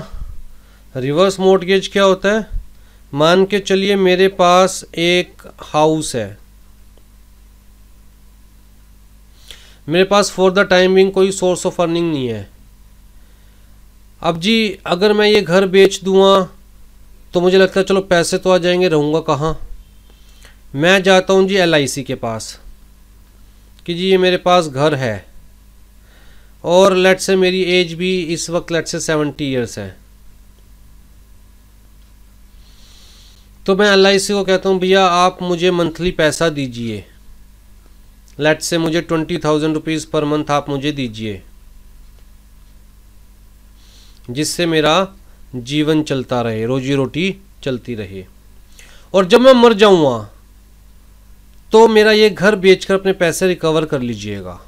रिवर्स मोर्टगेज क्या होता है मान के चलिए मेरे पास एक हाउस है मेरे पास फॉर द टाइमिंग कोई सोर्स ऑफ अर्निंग नहीं है अब जी अगर मैं ये घर बेच दूँगा तो मुझे लगता है चलो पैसे तो आ जाएंगे रहूँगा कहाँ मैं जाता हूँ जी एल के पास कि जी ये मेरे पास घर है और लेट से मेरी एज भी इस वक्त लेट से सेवेंटी ईयर्स है तो मैं अल्लाह इसी को कहता हूँ भैया आप मुझे मंथली पैसा दीजिए लेट से मुझे twenty thousand rupees per month आप मुझे दीजिए जिससे मेरा जीवन चलता रहे रोजी रोटी चलती रहे और जब मैं मर जाऊँगा तो मेरा ये घर बेचकर अपने पैसे रिकवर कर लीजिएगा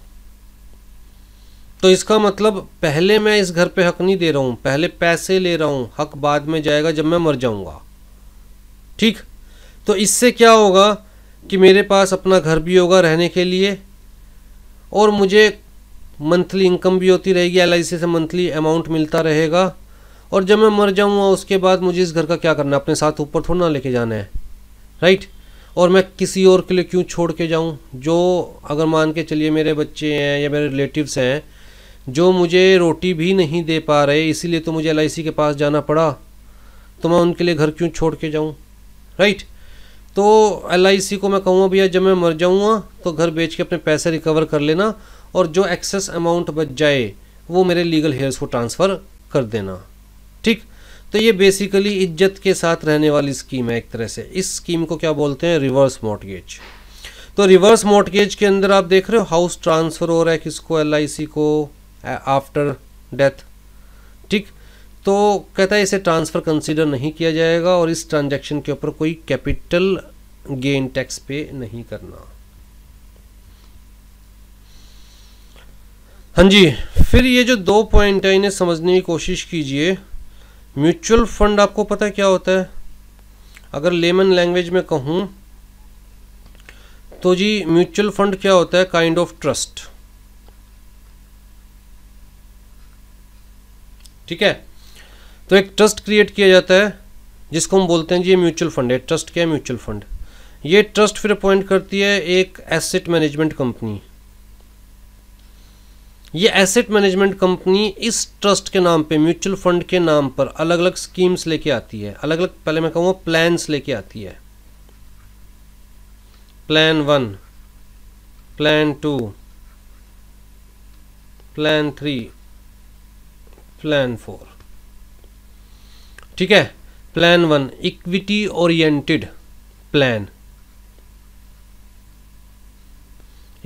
तो इसका मतलब पहले मैं इस घर पे हक नहीं दे रहा हूँ पहले पैसे ले रहा हूँ हक बाद में जाएगा जब मैं मर जाऊँगा ठीक तो इससे क्या होगा कि मेरे पास अपना घर भी होगा रहने के लिए और मुझे मंथली इनकम भी होती रहेगी एल से मंथली अमाउंट मिलता रहेगा और जब मैं मर जाऊँगा उसके बाद मुझे इस घर का क्या करना है अपने साथ ऊपर थोड़ा ना लेके जाना है राइट और मैं किसी और के लिए क्यों छोड़ के जाऊँ जो अगर मान के चलिए मेरे बच्चे हैं या मेरे रिलेटिव्स हैं जो मुझे रोटी भी नहीं दे पा रहे इसीलिए तो मुझे एल के पास जाना पड़ा तो मैं उनके लिए घर क्यों छोड़ के जाऊँ राइट तो एल को मैं कहूँगा भैया जब मैं मर जाऊँगा तो घर बेच के अपने पैसे रिकवर कर लेना और जो एक्सेस अमाउंट बच जाए वो मेरे लीगल हेयर्स को ट्रांसफ़र कर देना ठीक तो ये बेसिकली इज्जत के साथ रहने वाली स्कीम है एक तरह से इस स्कीम को क्या बोलते हैं रिवर्स मॉटगेज तो रिवर्स मॉटगेज के अंदर आप देख रहे हो हाउस ट्रांसफ़र हो रहा है किसको एल को आफ्टर डेथ ठीक तो कहता है इसे ट्रांसफ़र कंसीडर नहीं किया जाएगा और इस ट्रांजैक्शन के ऊपर कोई कैपिटल गेन टैक्स पे नहीं करना हाँ जी फिर ये जो दो पॉइंट है इन्हें समझने की कोशिश कीजिए म्यूचुअल फंड आपको पता क्या होता है अगर लेमन लैंग्वेज में कहूँ तो जी म्यूचुअल फंड क्या होता है काइंड ऑफ ट्रस्ट ठीक है तो एक ट्रस्ट क्रिएट किया जाता है जिसको हम बोलते हैं जी म्यूचुअल फंड है ट्रस्ट क्या है म्यूचुअल फंड ये ट्रस्ट फिर अपॉइंट करती है एक एसेट मैनेजमेंट कंपनी ये एसेट मैनेजमेंट कंपनी इस ट्रस्ट के नाम पे म्यूचुअल फंड के नाम पर अलग अलग स्कीम्स लेके आती है अलग अलग पहले मैं कहूँगा प्लान्स लेके आती है plan one plan two plan three plan four ठीक है plan one equity oriented plan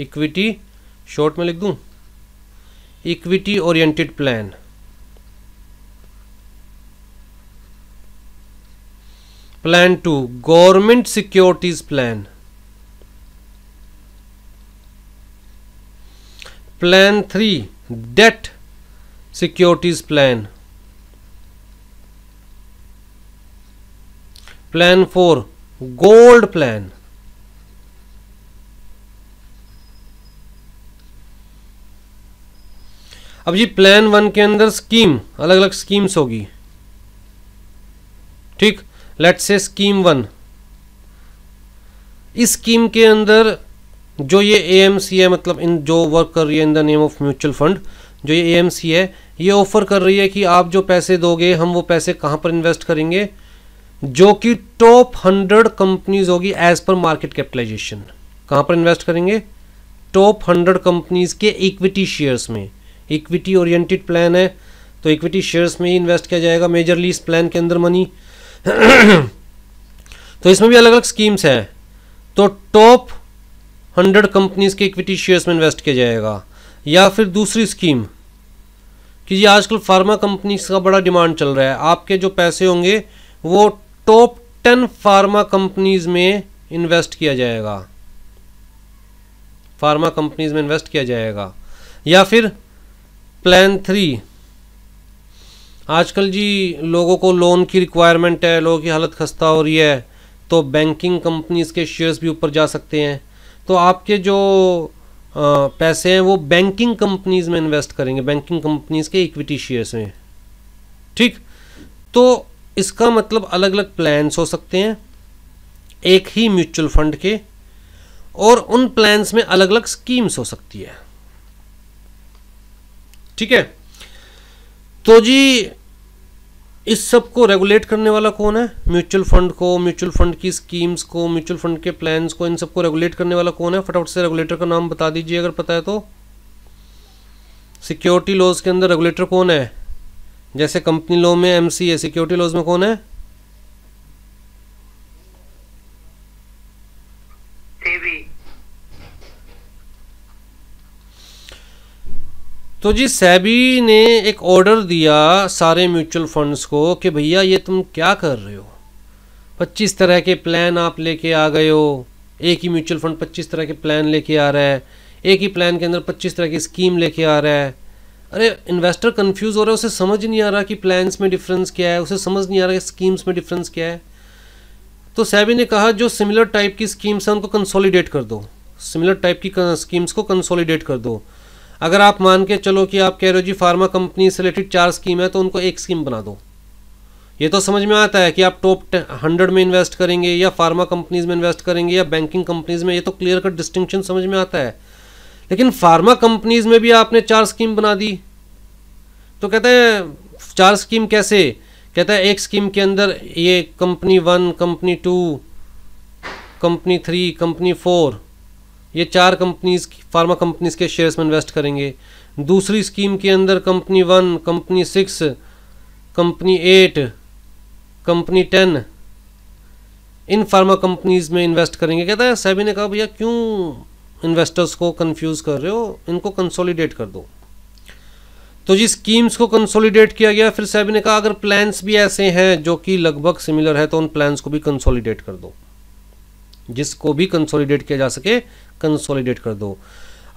equity short में लिख दूं equity oriented plan plan two government securities plan plan three debt securities plan plan four gold plan अब जी plan one के अंदर scheme अलग अलग स्कीम्स होगी ठीक लेट्स से स्कीम वन इस स्कीम के अंदर जो ये एएमसी है मतलब इन जो वर्क कर रही है in the name of mutual fund जो ये एएमसी है ये ऑफ़र कर रही है कि आप जो पैसे दोगे हम वो पैसे कहाँ पर इन्वेस्ट करेंगे जो कि टॉप हंड्रेड कंपनीज होगी एज पर मार्केट कैपिटलाइजेशन कहाँ पर इन्वेस्ट करेंगे टॉप हंड्रेड कंपनीज के इक्विटी शेयर्स में इक्विटी ओरिएंटेड प्लान है तो इक्विटी शेयर्स में ही इन्वेस्ट किया जाएगा मेजरली इस प्लान के अंदर मनी *clears throat* तो इसमें भी अलग अलग स्कीम्स है तो टॉप हंड्रेड कंपनीज के इक्विटी शेयर्स में इन्वेस्ट किया जाएगा या फिर दूसरी स्कीम कि ये आजकल फार्मा कंपनीज का बड़ा डिमांड चल रहा है आपके जो पैसे होंगे वो टॉप टेन फार्मा कंपनीज में इन्वेस्ट किया जाएगा फार्मा कंपनीज में इन्वेस्ट किया जाएगा या फिर प्लान थ्री आजकल जी लोगों को लोन की रिक्वायरमेंट है लोगों की हालत खस्ता हो रही है तो बैंकिंग कंपनीज के शेयर्स भी ऊपर जा सकते हैं तो आपके जो पैसे हैं वो बैंकिंग कंपनीज में इन्वेस्ट करेंगे बैंकिंग कंपनीज के इक्विटी शेयर्स में ठीक तो इसका मतलब अलग अलग प्लान्स हो सकते हैं एक ही म्यूचुअल फंड के और उन प्लान्स में अलग अलग स्कीम्स हो सकती है ठीक है तो जी इस सब को रेगुलेट करने वाला कौन है म्यूचुअल फंड को म्यूचुअल फंड की स्कीम्स को म्यूचुअल फंड के प्लान्स को इन सबको रेगुलेट करने वाला कौन है फटाफट से रेगुलेटर का नाम बता दीजिए अगर पता है तो सिक्योरिटी लॉज के अंदर रेगुलेटर कौन है जैसे कंपनी लॉ में एम सी है सिक्योरिटी लॉज में कौन है सेबी तो जी सैबी ने एक ऑर्डर दिया सारे म्यूचुअल फंड्स को कि भैया ये तुम क्या कर रहे हो पच्चीस तरह के प्लान आप लेके आ गए हो एक ही म्यूचुअल फंड पच्चीस तरह के प्लान लेके आ रहा है एक ही प्लान के अंदर पच्चीस तरह की स्कीम लेके आ रहा है अरे इन्वेस्टर कंफ्यूज हो रहा है उसे समझ नहीं आ रहा कि प्लान्स में डिफरेंस क्या है उसे समझ नहीं आ रहा कि स्कीम्स में डिफरेंस क्या है तो सैबी ने कहा जो सिमिलर टाइप की स्कीम्स हैं उनको कंसोलीडेट कर दो सिमिलर टाइप की स्कीम्स को कंसोलीडेट कर दो अगर आप मान के चलो कि आप कह रहे हो जी फार्मा कंपनी से रिलेटेड चार स्कीम है तो उनको एक स्कीम बना दो ये तो समझ में आता है कि आप टॉप हंड्रेड में इन्वेस्ट करेंगे या फार्मा कंपनीज में इन्वेस्ट करेंगे या बैंकिंग कंपनीज में ये तो क्लियर कट डिस्टिंक्शन समझ में आता है लेकिन फार्मा कंपनीज में भी आपने चार स्कीम बना दी तो कहते हैं चार स्कीम कैसे कहते हैं एक स्कीम के अंदर ये company one company two company three company four ये चार कंपनीज फार्मा कंपनीज के शेयर्स में इन्वेस्ट करेंगे दूसरी स्कीम के अंदर company one company six company eight company ten इन फार्मा कंपनीज में इन्वेस्ट करेंगे कहता है सैबी ने कहा भैया क्यों इन्वेस्टर्स को कंफ्यूज कर रहे हो इनको कंसोलिडेट कर दो तो जी स्कीम्स को कंसोलिडेट किया गया फिर सैबी ने कहा अगर प्लान्स भी ऐसे हैं जो कि लगभग सिमिलर है तो उन प्लान्स को भी कंसोलिडेट कर दो जिसको भी कंसोलिडेट किया जा सके कंसोलिडेट कर दो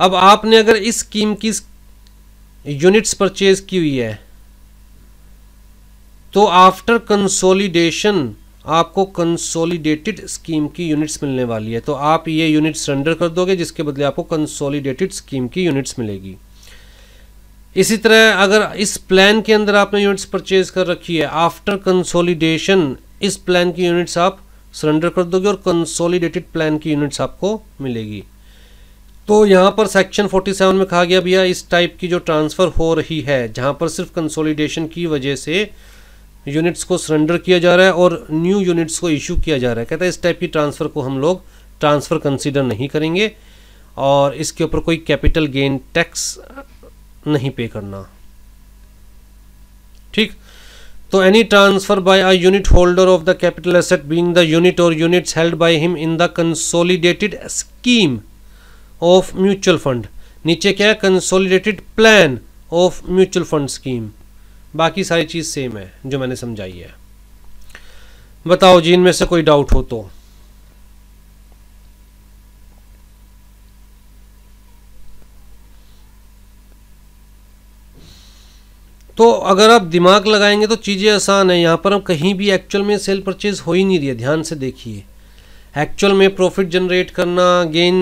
अब आपने अगर इस स्कीम की यूनिट्स परचेज की हुई है तो आफ्टर कंसोलिडेशन आपको कंसोलिडेटेड स्कीम की यूनिट्स मिलने वाली है तो आप ये यूनिट सरेंडर कर दोगे जिसके बदले आपको कंसोलिडेटेड स्कीम की यूनिट्स मिलेगी इसी तरह अगर इस प्लान के अंदर आपने यूनिट्स परचेज कर रखी है आफ्टर कंसोलिडेशन इस प्लान की यूनिट्स आप सरेंडर कर दोगे और कंसोलिडेटेड प्लान की यूनिट्स आपको मिलेगी तो यहाँ पर सेक्शन 47 में कहा गया भैया इस टाइप की जो ट्रांसफ़र हो रही है जहाँ पर सिर्फ कंसोलिडेशन की वजह से यूनिट्स को सरेंडर किया जा रहा है और न्यू यूनिट्स को इशू किया जा रहा है कहता है इस टाइप की ट्रांसफ़र को हम लोग ट्रांसफ़र कंसिडर नहीं करेंगे और इसके ऊपर कोई कैपिटल गेन टैक्स नहीं पे करना ठीक तो any transfer by a unit holder of the capital asset being the unit or units held by him in the consolidated scheme of mutual fund नीचे क्या है consolidated plan of mutual fund scheme बाकी सारी चीज same है जो मैंने समझाई है बताओ जी इनमें से कोई डाउट हो तो तो अगर आप दिमाग लगाएंगे तो चीज़ें आसान है यहाँ पर हम कहीं भी एक्चुअल में सेल परचेज हो ही नहीं रही है ध्यान से देखिए एक्चुअल में प्रॉफिट जनरेट करना गेन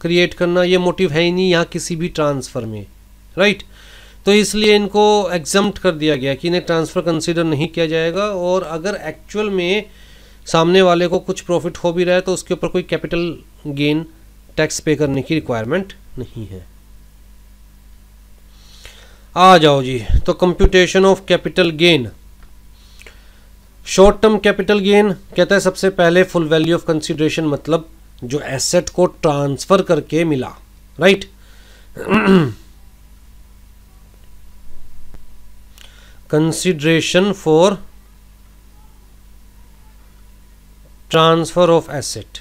क्रिएट करना ये मोटिव है ही नहीं यहाँ किसी भी ट्रांसफ़र में राइट तो इसलिए इनको एग्जम्प्ट कर दिया गया कि इन्हें ट्रांसफ़र कंसिडर नहीं किया जाएगा और अगर एक्चुअल में सामने वाले को कुछ प्रॉफिट हो भी रहा है तो उसके ऊपर कोई कैपिटल गेन टैक्स पे करने की रिक्वायरमेंट नहीं है आ जाओ जी तो computation of capital gain short term capital gain कहता है सबसे पहले फुल वैल्यू ऑफ कंसिडरेशन मतलब जो एसेट को ट्रांसफर करके मिला right consideration for transfer of asset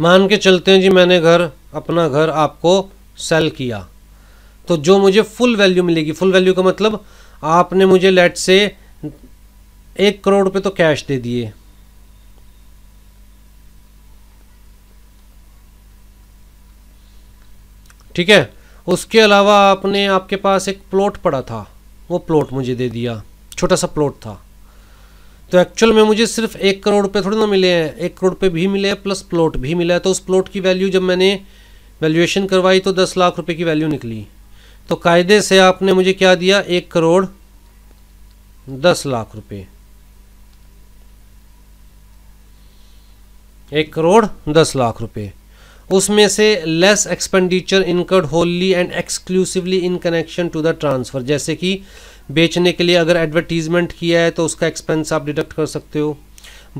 मान के चलते हैं जी मैंने घर अपना घर आपको सेल किया तो जो मुझे फुल वैल्यू मिलेगी फुल वैल्यू का मतलब आपने मुझे लेट से एक करोड़ रुपये तो कैश दे दिए ठीक है उसके अलावा आपने आपके पास एक प्लॉट पड़ा था वो प्लॉट मुझे दे दिया छोटा सा प्लॉट था तो एक्चुअल में मुझे सिर्फ एक करोड़ रुपये थोड़े ना मिले हैं एक करोड़ रुपये भी मिले हैं प्लस प्लॉट भी मिला है तो उस प्लॉट की वैल्यू जब मैंने वैल्यूएशन करवाई तो दस लाख रुपये की वैल्यू निकली तो कायदे से आपने मुझे क्या दिया एक करोड़ दस लाख रुपए एक करोड़ दस लाख रुपए उसमें से less expenditure incurred wholly and exclusively in connection to the transfer जैसे कि बेचने के लिए अगर एडवर्टीज़मेंट किया है तो उसका एक्सपेंस आप डिडक्ट कर सकते हो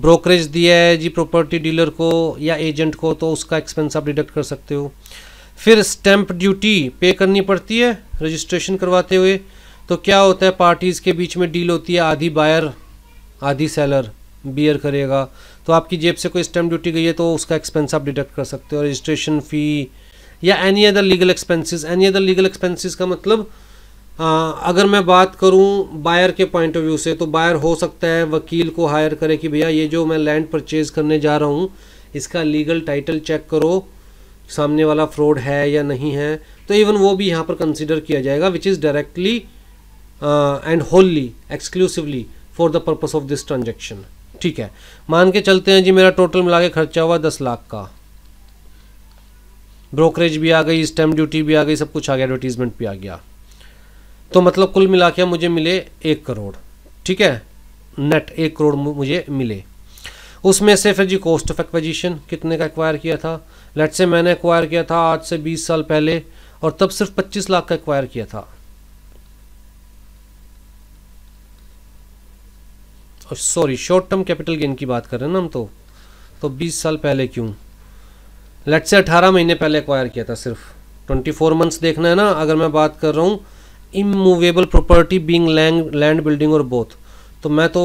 ब्रोकरेज दिया है जी प्रॉपर्टी डीलर को या एजेंट को तो उसका एक्सपेंस आप डिडक्ट कर सकते हो फिर स्टैंप ड्यूटी पे करनी पड़ती है रजिस्ट्रेशन करवाते हुए तो क्या होता है पार्टीज़ के बीच में डील होती है आधी बायर आधी सेलर बियर करेगा तो आपकी जेब से कोई स्टैम्प ड्यूटी गई है तो उसका एक्सपेंस आप डिडक्ट कर सकते हो रजिस्ट्रेशन फ़ी या any other legal expenses any other legal expenses का मतलब आ, अगर मैं बात करूं बायर के पॉइंट ऑफ व्यू से तो बायर हो सकता है वकील को हायर करे कि भैया ये जो मैं लैंड परचेज़ करने जा रहा हूँ इसका लीगल टाइटल चेक करो सामने वाला फ्रॉड है या नहीं है तो इवन वो भी यहाँ पर कंसिडर किया जाएगा which is directly and wholly exclusively for the purpose of this transaction ठीक है मान के चलते हैं जी मेरा टोटल मिला के खर्चा हुआ दस लाख का ब्रोकरेज भी आ गई स्टैम्प ड्यूटी भी आ गई सब कुछ आ गया एडवर्टीजमेंट भी आ गया तो मतलब कुल मिला के मुझे मिले एक करोड़ ठीक है नेट एक करोड़ मुझे मिले उसमें से फिर जी कॉस्ट ऑफ एक्विजिशन कितने का एक्वायर किया था लेट से मैंने एक्वायर किया था आज से 20 साल पहले और तब सिर्फ 25 लाख का एक्वायर किया था sorry short term capital gain की बात कर रहे हैं ना हम तो तो 20 साल पहले क्यों लेट से 18 महीने पहले एक्वायर किया था सिर्फ 24 मंथ्स देखना है ना अगर मैं बात कर रहा हूँ immovable property being land land building or both तो मैं तो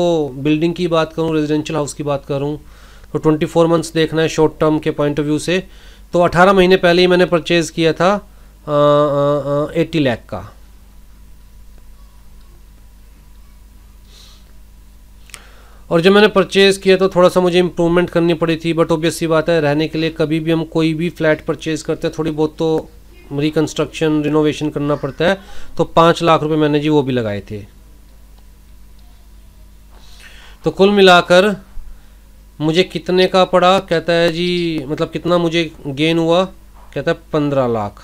बिल्डिंग की बात करूँ रेजिडेंशियल हाउस की बात करूँ तो 24 मंथ्स देखना है शॉर्ट टर्म के पॉइंट ऑफ व्यू से तो 18 महीने पहले ही मैंने परचेज़ किया था 80 लैख का और जब मैंने परचेज़ किया तो थोड़ा सा मुझे इम्प्रूवमेंट करनी पड़ी थी बट ओबियस सी बात है रहने के लिए कभी भी हम कोई भी फ्लैट परचेज़ करते हैं थोड़ी बहुत तो रिकन्स्ट्रक्शन रिनोवेशन करना पड़ता है तो पाँच लाख रुपए मैंने जी वो भी लगाए थे तो कुल मिलाकर मुझे कितने का पड़ा कहता है जी मतलब कितना मुझे गेन हुआ कहता है पंद्रह लाख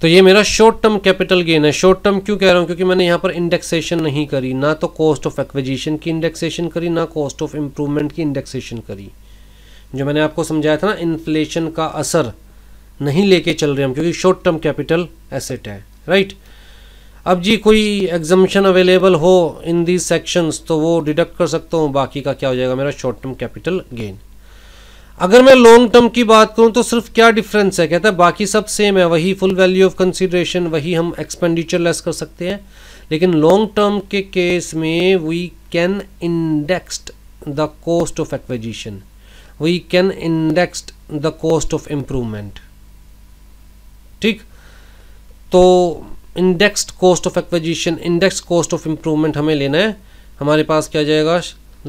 तो ये मेरा शॉर्ट टर्म कैपिटल गेन है शॉर्ट टर्म क्यों कह रहा हूँ क्योंकि मैंने यहाँ पर इंडेक्सेशन नहीं करी ना तो कॉस्ट ऑफ एक्विजिशन की इंडेक्सेशन करी ना कॉस्ट ऑफ इम्प्रूवमेंट की इंडेक्सेशन करी जो मैंने आपको समझाया था ना इन्फ्लेशन का असर नहीं लेके चल रहे हम क्योंकि शॉर्ट टर्म कैपिटल एसेट है राइट अब जी कोई एग्जामेशन अवेलेबल हो इन दीज सेक्शंस तो वो डिडक्ट कर सकता हूँ बाकी का क्या हो जाएगा मेरा शॉर्ट टर्म कैपिटल गेन अगर मैं लॉन्ग टर्म की बात करूं तो सिर्फ क्या डिफरेंस है कहता है बाकी सब सेम है वही फुल वैल्यू ऑफ कंसिडरेशन वही हम एक्सपेंडिचर लेस कर सकते हैं लेकिन लॉन्ग टर्म के केस में we can indexed the cost of acquisition we can indexed the cost of improvement ठीक तो index cost of acquisition index cost of improvement हमें लेना है हमारे पास क्या जाएगा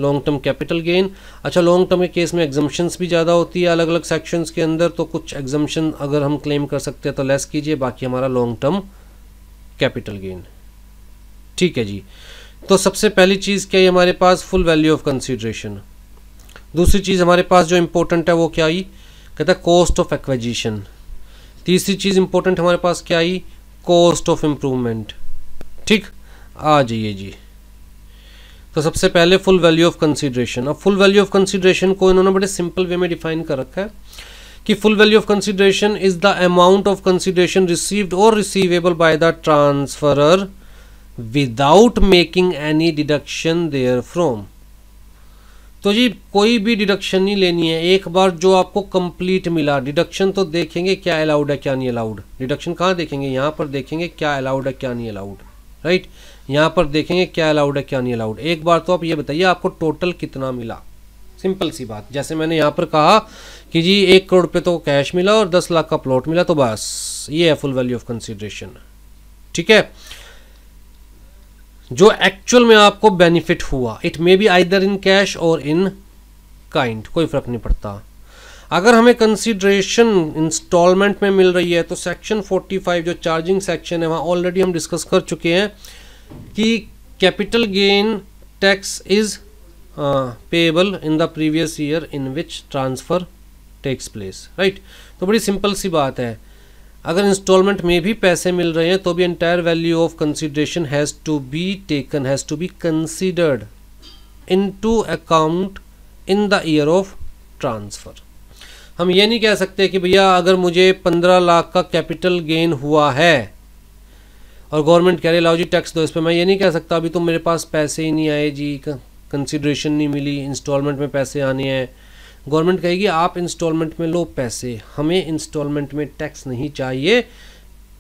लॉन्ग टर्म कैपिटल गेन अच्छा लॉन्ग टर्म के केस में एग्जम्पन्स भी ज़्यादा होती है अलग अलग सेक्शंस के अंदर तो कुछ एग्जम्पन अगर हम क्लेम कर सकते हैं तो लेस कीजिए बाकी हमारा लॉन्ग टर्म कैपिटल गेन ठीक है जी तो सबसे पहली चीज़ क्या है हमारे पास फुल वैल्यू ऑफ कंसिड्रेशन दूसरी चीज़ हमारे पास जो इम्पोर्टेंट है वो क्या आई कहता है कॉस्ट ऑफ एक्विजिशन तीसरी चीज़ इम्पोर्टेंट हमारे पास क्या आई कोस्ट ऑफ इम्प्रूवमेंट ठीक आ जाइए जी तो सबसे पहले फुल वैल्यू ऑफ कंसीडरेशन अब फुल वैल्यू ऑफ कंसीडरेशन को इन्होंने बड़े सिंपल वे में डिफाइन कर रखा है कि full value of consideration is the amount of consideration received or receivable by the transferor without making any deduction therefrom तो जी कोई भी डिडक्शन नहीं लेनी है एक बार जो आपको कंप्लीट मिला डिडक्शन तो देखेंगे क्या अलाउड है क्या नहीं अलाउड डिडक्शन कहाँ देखेंगे यहाँ पर देखेंगे क्या अलाउड है क्या नहीं अलाउड राइट यहाँ पर देखेंगे क्या अलाउड है क्या नहीं अलाउड एक बार तो आप ये बताइए आपको टोटल कितना मिला सिंपल सी बात जैसे मैंने यहाँ पर कहा कि जी एक करोड़ रुपये तो कैश मिला और दस लाख का प्लॉट मिला तो बस ये है फुल वैल्यू ऑफ कंसिड्रेशन ठीक है जो एक्चुअल में आपको बेनिफिट हुआ it may be either in cash or in kind कोई फ़र्क नहीं पड़ता अगर हमें कंसिड्रेशन इंस्टॉलमेंट में मिल रही है तो सेक्शन 45 जो चार्जिंग सेक्शन है वहाँ ऑलरेडी हम डिस्कस कर चुके हैं कि capital gain tax is payable in the previous year in which transfer takes place right तो बड़ी सिंपल सी बात है अगर इंस्टॉलमेंट में भी पैसे मिल रहे हैं तो भी entire value of consideration has to be taken has to be considered into account in the year of transfer हम ये नहीं कह सकते कि भैया अगर मुझे पंद्रह लाख का कैपिटल गेन हुआ है और गवर्नमेंट कह रही लाओ जी टैक्स दो इस पर मैं ये नहीं कह सकता अभी तो मेरे पास पैसे ही नहीं आए जी कंसिड्रेशन नहीं मिली इंस्टॉलमेंट में पैसे आने हैं गवर्नमेंट कहेगी आप इंस्टॉलमेंट में लो पैसे हमें इंस्टॉलमेंट में टैक्स नहीं चाहिए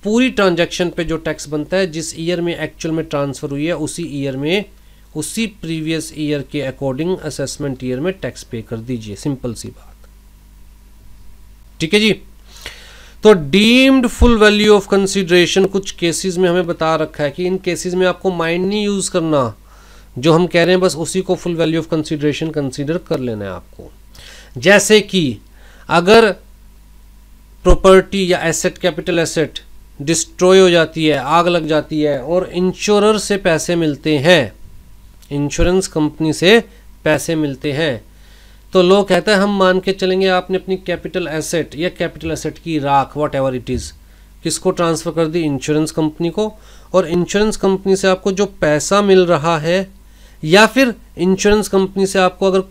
पूरी ट्रांजैक्शन पे जो टैक्स बनता है जिस ईयर में एक्चुअल में ट्रांसफ़र हुई है उसी ईयर में उसी प्रीवियस ईयर के अकॉर्डिंग असेसमेंट ईयर में टैक्स पे कर दीजिए सिंपल सी बात ठीक है जी तो deemed full value of consideration कुछ केसेस में हमें बता रखा है कि इन केसेस में आपको माइंड नहीं यूज़ करना जो हम कह रहे हैं बस उसी को full value of consideration consider कर लेना है आपको जैसे कि अगर प्रॉपर्टी या एसेट कैपिटल एसेट डिस्ट्रॉय हो जाती है आग लग जाती है और इंश्योरर से पैसे मिलते हैं इंश्योरेंस कंपनी से पैसे मिलते हैं तो लोग कहते हैं हम मान के चलेंगे आपने अपनी कैपिटल एसेट या कैपिटल एसेट की राख वॉट एवर इट इज़ किसको ट्रांसफ़र कर दी इंश्योरेंस कंपनी को और इंश्योरेंस कंपनी से आपको जो पैसा मिल रहा है या फिर इंश्योरेंस कंपनी से आपको अगर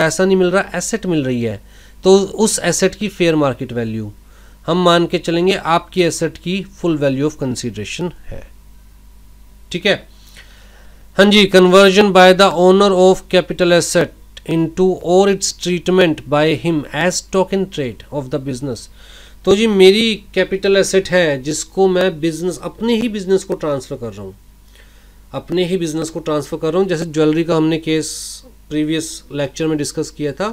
पैसा नहीं मिल रहा एसेट मिल रही है तो उस एसेट की फेयर मार्केट वैल्यू हम मान के चलेंगे आपकी एसेट की फुल वैल्यू ऑफ कंसिडरेशन है ठीक है हाँ जी conversion by the owner of capital asset into or its treatment by him as stock in trade of the business तो जी मेरी कैपिटल एसेट है जिसको मैं बिजनेस अपने ही बिजनेस को ट्रांसफ़र कर रहा हूँ अपने ही बिजनेस को ट्रांसफ़र कर रहा हूँ जैसे ज्वेलरी का हमने केस प्रीवियस लेक्चर में डिस्कस किया था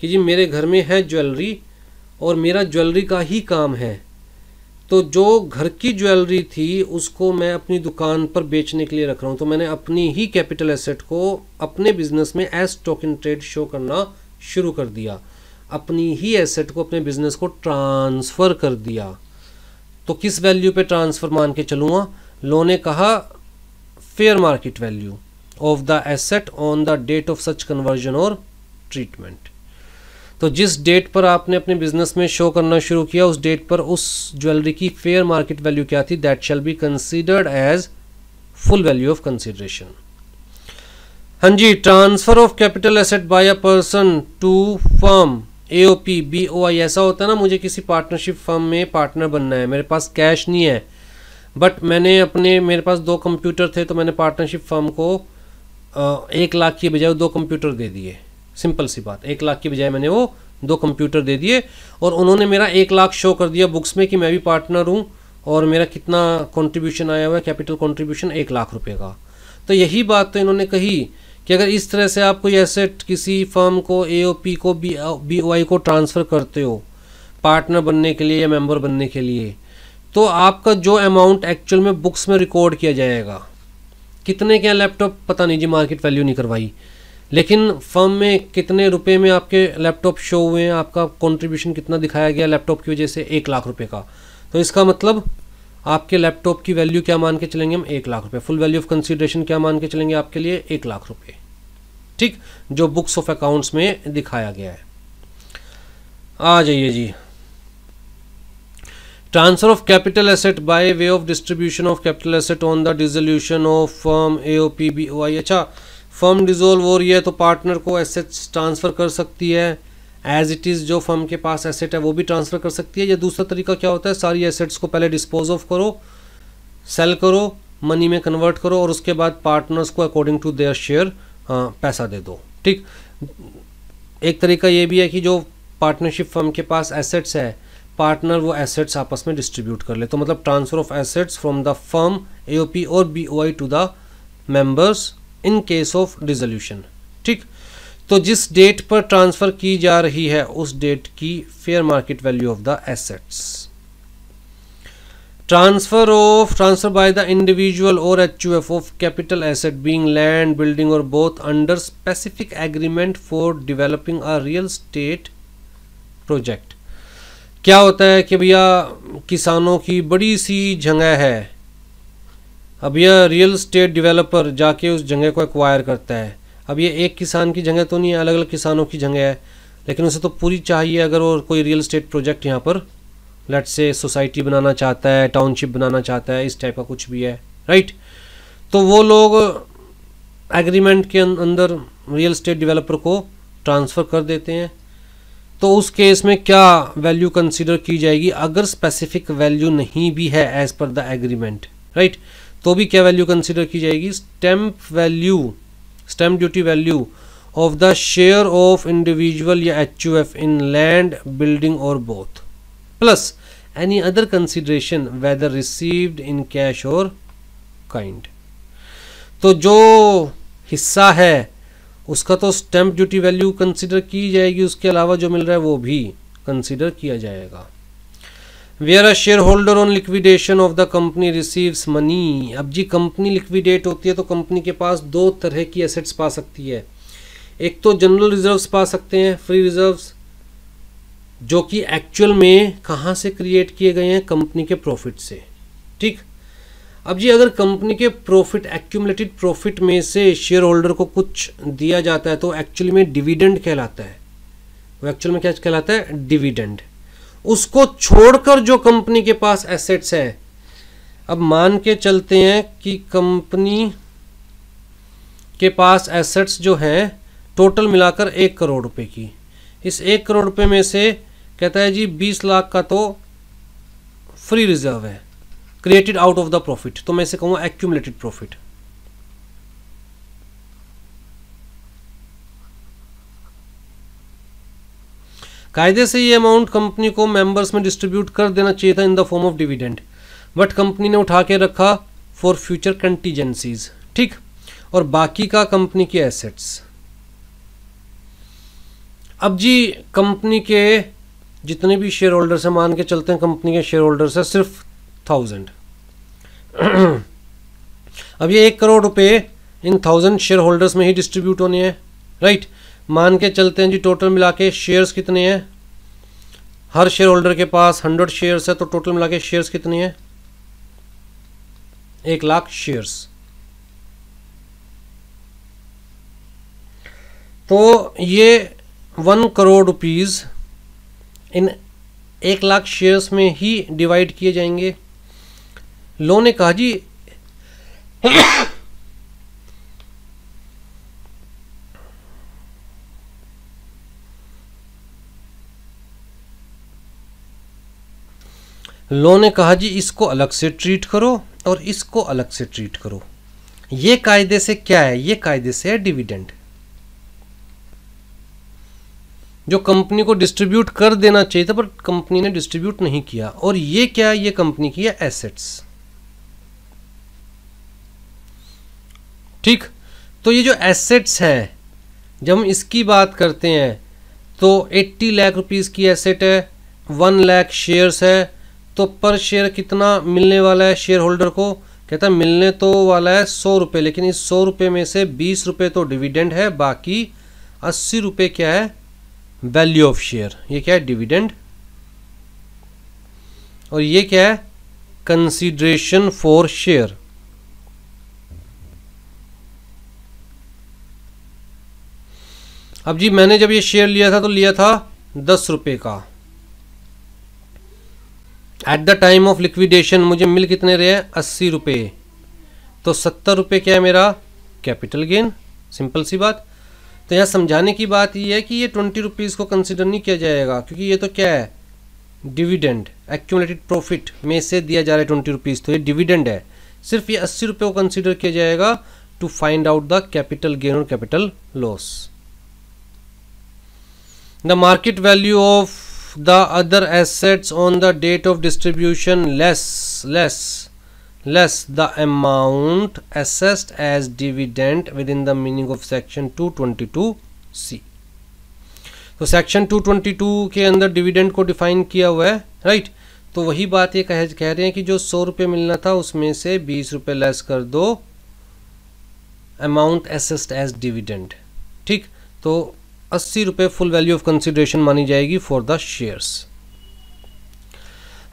कि जी मेरे घर में है ज्वेलरी और मेरा ज्वेलरी का ही काम है तो जो घर की ज्वेलरी थी उसको मैं अपनी दुकान पर बेचने के लिए रख रहा हूँ तो मैंने अपनी ही कैपिटल एसेट को अपने बिजनेस में एज टोकन ट्रेड शो करना शुरू कर दिया अपनी ही एसेट को अपने बिजनेस को ट्रांसफ़र कर दिया तो किस वैल्यू पे ट्रांसफ़र मान के चलूँगा लो ने कहा fair market value of the asset on the date of such conversion or treatment तो जिस डेट पर आपने अपने बिजनेस में शो करना शुरू किया उस डेट पर उस ज्वेलरी की फेयर मार्केट वैल्यू क्या थी that shall be considered as full value of consideration हाँ जी transfer of capital asset by a person to firm A O P B O I ऐसा होता है ना मुझे किसी पार्टनरशिप फर्म में पार्टनर बनना है मेरे पास कैश नहीं है बट मैंने अपने मेरे पास दो कंप्यूटर थे तो मैंने पार्टनरशिप फर्म को एक लाख की बजाय दो कंप्यूटर दे दिए सिंपल सी बात एक लाख की बजाय मैंने वो दो कंप्यूटर दे दिए और उन्होंने मेरा एक लाख शो कर दिया बुक्स में कि मैं भी पार्टनर हूँ और मेरा कितना कंट्रीब्यूशन आया हुआ है कैपिटल कंट्रीब्यूशन एक लाख रुपए का तो यही बात तो इन्होंने कही कि अगर इस तरह से आप कोई एसेट किसी फर्म को ए को बी ओ को ट्रांसफ़र करते हो पार्टनर बनने के लिए या मेंबर बनने के लिए तो आपका जो अमाउंट एक्चुअल में बुक्स में रिकॉर्ड किया जाएगा कितने के लैपटॉप पता नहीं जी मार्केट वैल्यू नहीं करवाई लेकिन फर्म में कितने रुपए में आपके लैपटॉप शो हुए हैं आपका कंट्रीब्यूशन कितना दिखाया गया लैपटॉप की वजह से एक लाख रुपए का तो इसका मतलब आपके लैपटॉप की वैल्यू क्या मान के चलेंगे हम एक लाख रुपए फुल वैल्यू ऑफ कंसिडरेशन क्या मान के चलेंगे आपके लिए एक लाख रुपए ठीक जो बुक्स ऑफ अकाउंट्स में दिखाया गया है आ जाइए जी transfer of capital asset way of distribution of capital asset on the dissolution of firm A O P B O I अच्छा फर्म डिजोल्व हो रही है तो पार्टनर को एसेट ट्रांसफ़र कर सकती है एज इट इज़ जो फर्म के पास एसेट है वो भी ट्रांसफ़र कर सकती है या दूसरा तरीका क्या होता है सारी एसेट्स को पहले डिस्पोज ऑफ करो सेल करो मनी में कन्वर्ट करो और उसके बाद पार्टनर्स को अकॉर्डिंग टू देयर शेयर पैसा दे दो ठीक एक तरीका ये भी है कि जो पार्टनरशिप फर्म के पास एसेट्स है पार्टनर वो एसेट्स आपस में डिस्ट्रीब्यूट कर ले तो मतलब transfer of assets from the firm AOP or BOI to the members in case of dissolution ठीक तो जिस डेट पर ट्रांसफ़र की जा रही है उस डेट की fair market value of the assets transfer of transfer by the individual or H U F of capital asset being land building or both under specific agreement for developing a real estate project क्या होता है कि भैया किसानों की बड़ी सी जगह है अब यह रियल स्टेट डेवलपर जाके उस जगह को एक्वायर करता है अब ये एक किसान की जगह तो नहीं है अलग अलग किसानों की जगह है लेकिन उसे तो पूरी चाहिए अगर वो कोई रियल स्टेट प्रोजेक्ट यहाँ पर लेट से सोसाइटी बनाना चाहता है टाउनशिप बनाना चाहता है इस टाइप का कुछ भी है राइट तो वो लोग एग्रीमेंट के अं-, अंदर रियल स्टेट डेवलपर को ट्रांसफ़र कर देते हैं तो उस केस में क्या वैल्यू कंसिडर की जाएगी अगर स्पेसिफिक वैल्यू नहीं भी है as per the agreement right तो भी क्या वैल्यू कंसिडर की जाएगी stamp value stamp duty value of the share of individual or H in land building or both plus any other consideration whether received in cash or kind तो जो हिस्सा है उसका तो स्टैंप ड्यूटी वैल्यू कंसिडर की जाएगी उसके अलावा जो मिल रहा है वो भी कंसिडर किया जाएगा where a share shareholder on liquidation of the company receives money अब जी कंपनी लिक्विडेट होती है तो कंपनी के पास दो तरह की एसेट्स पा सकती है एक तो जनरल रिजर्व्स पा सकते हैं फ्री रिजर्व्स जो कि एक्चुअल में कहाँ से क्रिएट किए गए हैं कंपनी के प्रॉफिट से ठीक अब जी अगर कंपनी के प्रॉफिट एक्यूमलेटेड प्रॉफिट में से शेयर होल्डर को कुछ दिया जाता है तो एक्चुअली में डिविडेंड कहलाता है वो एक्चुअल में क्या कहलाता है डिविडेंड उसको छोड़कर जो कंपनी के पास एसेट्स है अब मान के चलते हैं कि कंपनी के पास एसेट्स जो हैं टोटल मिलाकर एक करोड़ रुपए की इस एक करोड़ रुपए में से कहता है जी बीस लाख का तो फ्री रिजर्व है created out of the profit तो मैं इसे कहूंगा एक्यूमलेटेड प्रॉफिट कायदे से ये अमाउंट कंपनी को मेंबर्स में डिस्ट्रीब्यूट कर देना चाहिए था in the form of dividend but company ने उठा के रखा फॉर फ्यूचर कंटीजेंसीज ठीक और बाकी का कंपनी के एसेट्स अब जी कंपनी के जितने भी शेयर होल्डर्स हैं मान के चलते हैं कंपनी के शेयर होल्डर्स हैं सिर्फ थाउजेंड *clears throat* अब ये एक करोड़ रुपए इन थाउजेंड शेयर होल्डर्स में ही डिस्ट्रीब्यूट होने हैं राइट मान के चलते हैं जी टोटल मिला के शेयर्स कितने हैं हर शेयर होल्डर के पास हंड्रेड शेयर्स है तो टोटल मिला के शेयर्स कितने हैं एक लाख शेयर्स तो ये वन करोड़ रुपीज़ इन एक लाख शेयर्स में ही डिवाइड किए जाएंगे लो ने कहा जी लो ने कहा जी इसको अलग से ट्रीट करो और इसको अलग से ट्रीट करो ये कायदे से क्या है ये कायदे से है डिविडेंड जो कंपनी को डिस्ट्रीब्यूट कर देना चाहिए था पर कंपनी ने डिस्ट्रीब्यूट नहीं किया और ये क्या है ये कंपनी की है एसेट्स ठीक तो ये जो एसेट्स है जब हम इसकी बात करते हैं तो 80 लाख रुपीस की एसेट है वन लाख शेयर्स है तो पर शेयर कितना मिलने वाला है शेयर होल्डर को कहता है मिलने तो वाला है सौ रुपये लेकिन इस सौ रुपये में से बीस रुपये तो डिविडेंड है बाकी अस्सी रुपये क्या है वैल्यू ऑफ शेयर ये क्या है डिविडेंड और ये क्या है कंसीडरेशन फॉर शेयर अब जी मैंने जब ये शेयर लिया था तो लिया था दस रुपये का at the time of liquidation मुझे मिल कितने रहे अस्सी रुपये तो सत्तर रुपये क्या है मेरा कैपिटल गेन सिंपल सी बात तो यहाँ समझाने की बात यह है कि ये ट्वेंटी रुपीज़ को कंसिडर नहीं किया जाएगा क्योंकि ये तो क्या है डिविडेंड एक्यूमलेटेड प्रॉफिट में से दिया जा रहा है ट्वेंटी रुपीज़ तो ये डिविडेंड है सिर्फ ये अस्सी रुपये को कंसिडर किया जाएगा to find out the capital gain or capital loss the market value of the other assets on the date of distribution less less less the amount assessed as dividend within the meaning of section 222 C तो section 222 के अंदर dividend को define किया हुआ है right तो वही बात ये कह कह रहे हैं कि जो सौ रुपये मिलना था उसमें से बीस रुपये लेस कर दो अमाउंट एसेस्ट एज डिविडेंड ठीक तो अस्सी रुपये फुल वैल्यू ऑफ कंसिडरेशन मानी जाएगी फॉर द शेयर्स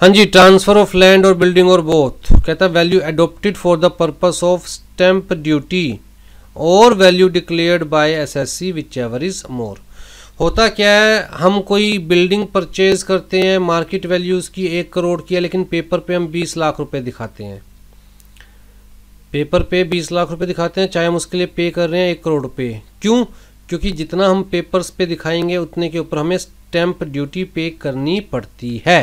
हाँ जी transfer of land or building or both कहता है value adopted for the purpose of stamp duty or value declared by SSC whichever is more होता क्या है हम कोई बिल्डिंग परचेज करते हैं मार्केट वैल्यू उसकी एक करोड़ की है लेकिन पेपर पे हम बीस लाख रुपए दिखाते हैं पेपर पे बीस लाख रुपए दिखाते हैं चाहे हम उसके लिए पे कर रहे हैं एक करोड़ रुपये क्यों क्योंकि जितना हम पेपर्स पे दिखाएंगे उतने के ऊपर हमें स्टैंप ड्यूटी पे करनी पड़ती है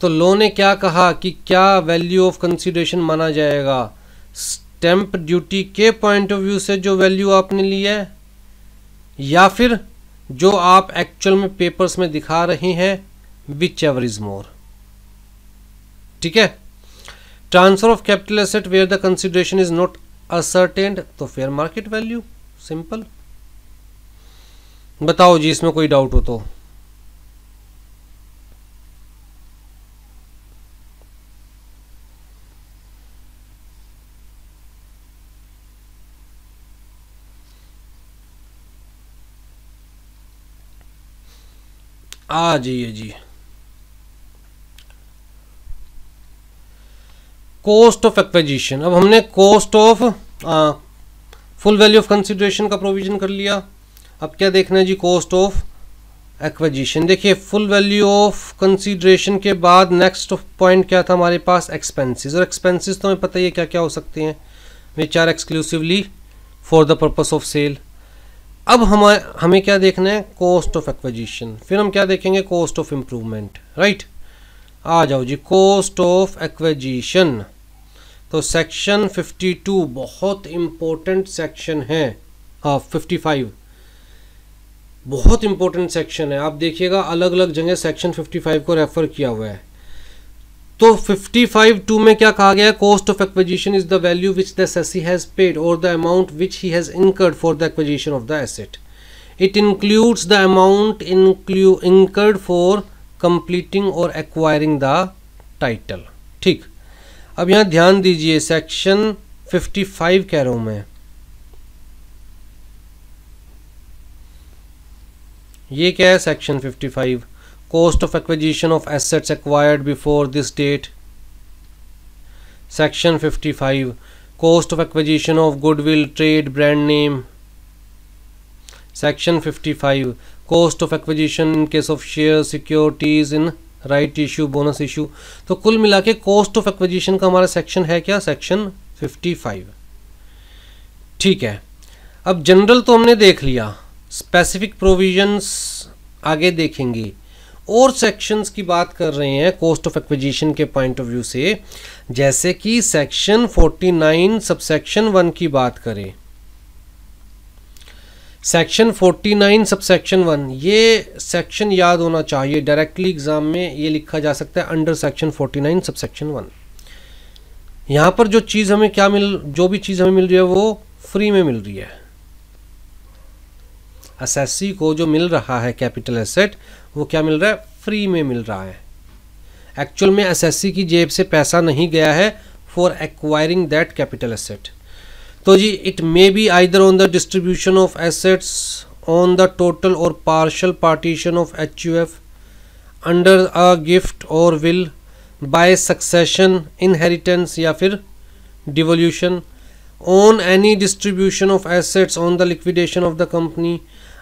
तो लो ने क्या कहा कि क्या वैल्यू ऑफ कंसिडरेशन माना जाएगा स्टैंप ड्यूटी के पॉइंट ऑफ व्यू से जो वैल्यू आपने ली है या फिर जो आप एक्चुअल में पेपर्स में दिखा रहे हैं विच एवर इज मोर ठीक है transfer of capital asset where the consideration is not ascertained तो फेयर मार्केट वैल्यू सिंपल बताओ जी इसमें कोई डाउट हो तो आ जाइए जी कॉस्ट ऑफ एक्विजिशन अब हमने cost of full value of consideration का प्रोविजन कर लिया अब क्या देखना है जी कॉस्ट ऑफ एक्विजिशन देखिए फुल वैल्यू ऑफ कंसीडरेशन के बाद नेक्स्ट पॉइंट क्या था हमारे पास एक्सपेंसेस और एक्सपेंसेस तो हमें पता ही है क्या क्या हो सकते हैं which are exclusively for the purpose of sale अब हम हमें क्या देखना है कॉस्ट ऑफ एक्विजिशन फिर हम क्या देखेंगे कॉस्ट ऑफ इम्प्रूवमेंट राइट आ जाओ जी कॉस्ट ऑफ एक्विजिशन तो सेक्शन 52 बहुत इम्पोर्टेंट सेक्शन है हाँ 55 बहुत इंपॉर्टेंट सेक्शन है आप देखिएगा अलग अलग जगह सेक्शन 55 को रेफर किया हुआ है तो 55 टू में क्या कहा गया है cost of acquisition is the value which the assessee has paid और the amount which he has incurred for the acquisition of the asset it includes the amount include incurred for completing और acquiring the title ठीक अब यहां ध्यान दीजिए section 55 कह रहा हूं मैं ये क्या है section 55 cost of acquisition of assets acquired before this date section 55 cost of acquisition of goodwill trade brand name section 55 cost of acquisition in case of share securities in right issue bonus issue तो कुल मिला के cost of acquisition का हमारा section है क्या section 55 ठीक है अब जनरल तो हमने देख लिया स्पेसिफिक प्रोविजंस आगे देखेंगे और सेक्शंस की बात कर रहे हैं कॉस्ट ऑफ एक्विजिशन के पॉइंट ऑफ व्यू से जैसे कि सेक्शन 49 सब सेक्शन वन की बात करें सेक्शन 49 सब सेक्शन वन ये सेक्शन याद होना चाहिए डायरेक्टली एग्ज़ाम में ये लिखा जा सकता है under section 49 sub section one यहाँ पर जो चीज़ हमें क्या मिल जो भी चीज़ हमें मिल रही है वो फ्री में मिल रही है असेसी को जो मिल रहा है कैपिटल एसेट वो क्या मिल रहा है फ्री में मिल रहा है एक्चुअल में असेसी की जेब से पैसा नहीं गया है for acquiring that capital asset तो जी it may be either on the distribution of assets on the total और partial partition of H U F under a gift और विल बाय सक्सेशन इनहेरिटेंस या फिर devolution on any distribution of assets on the liquidation of the company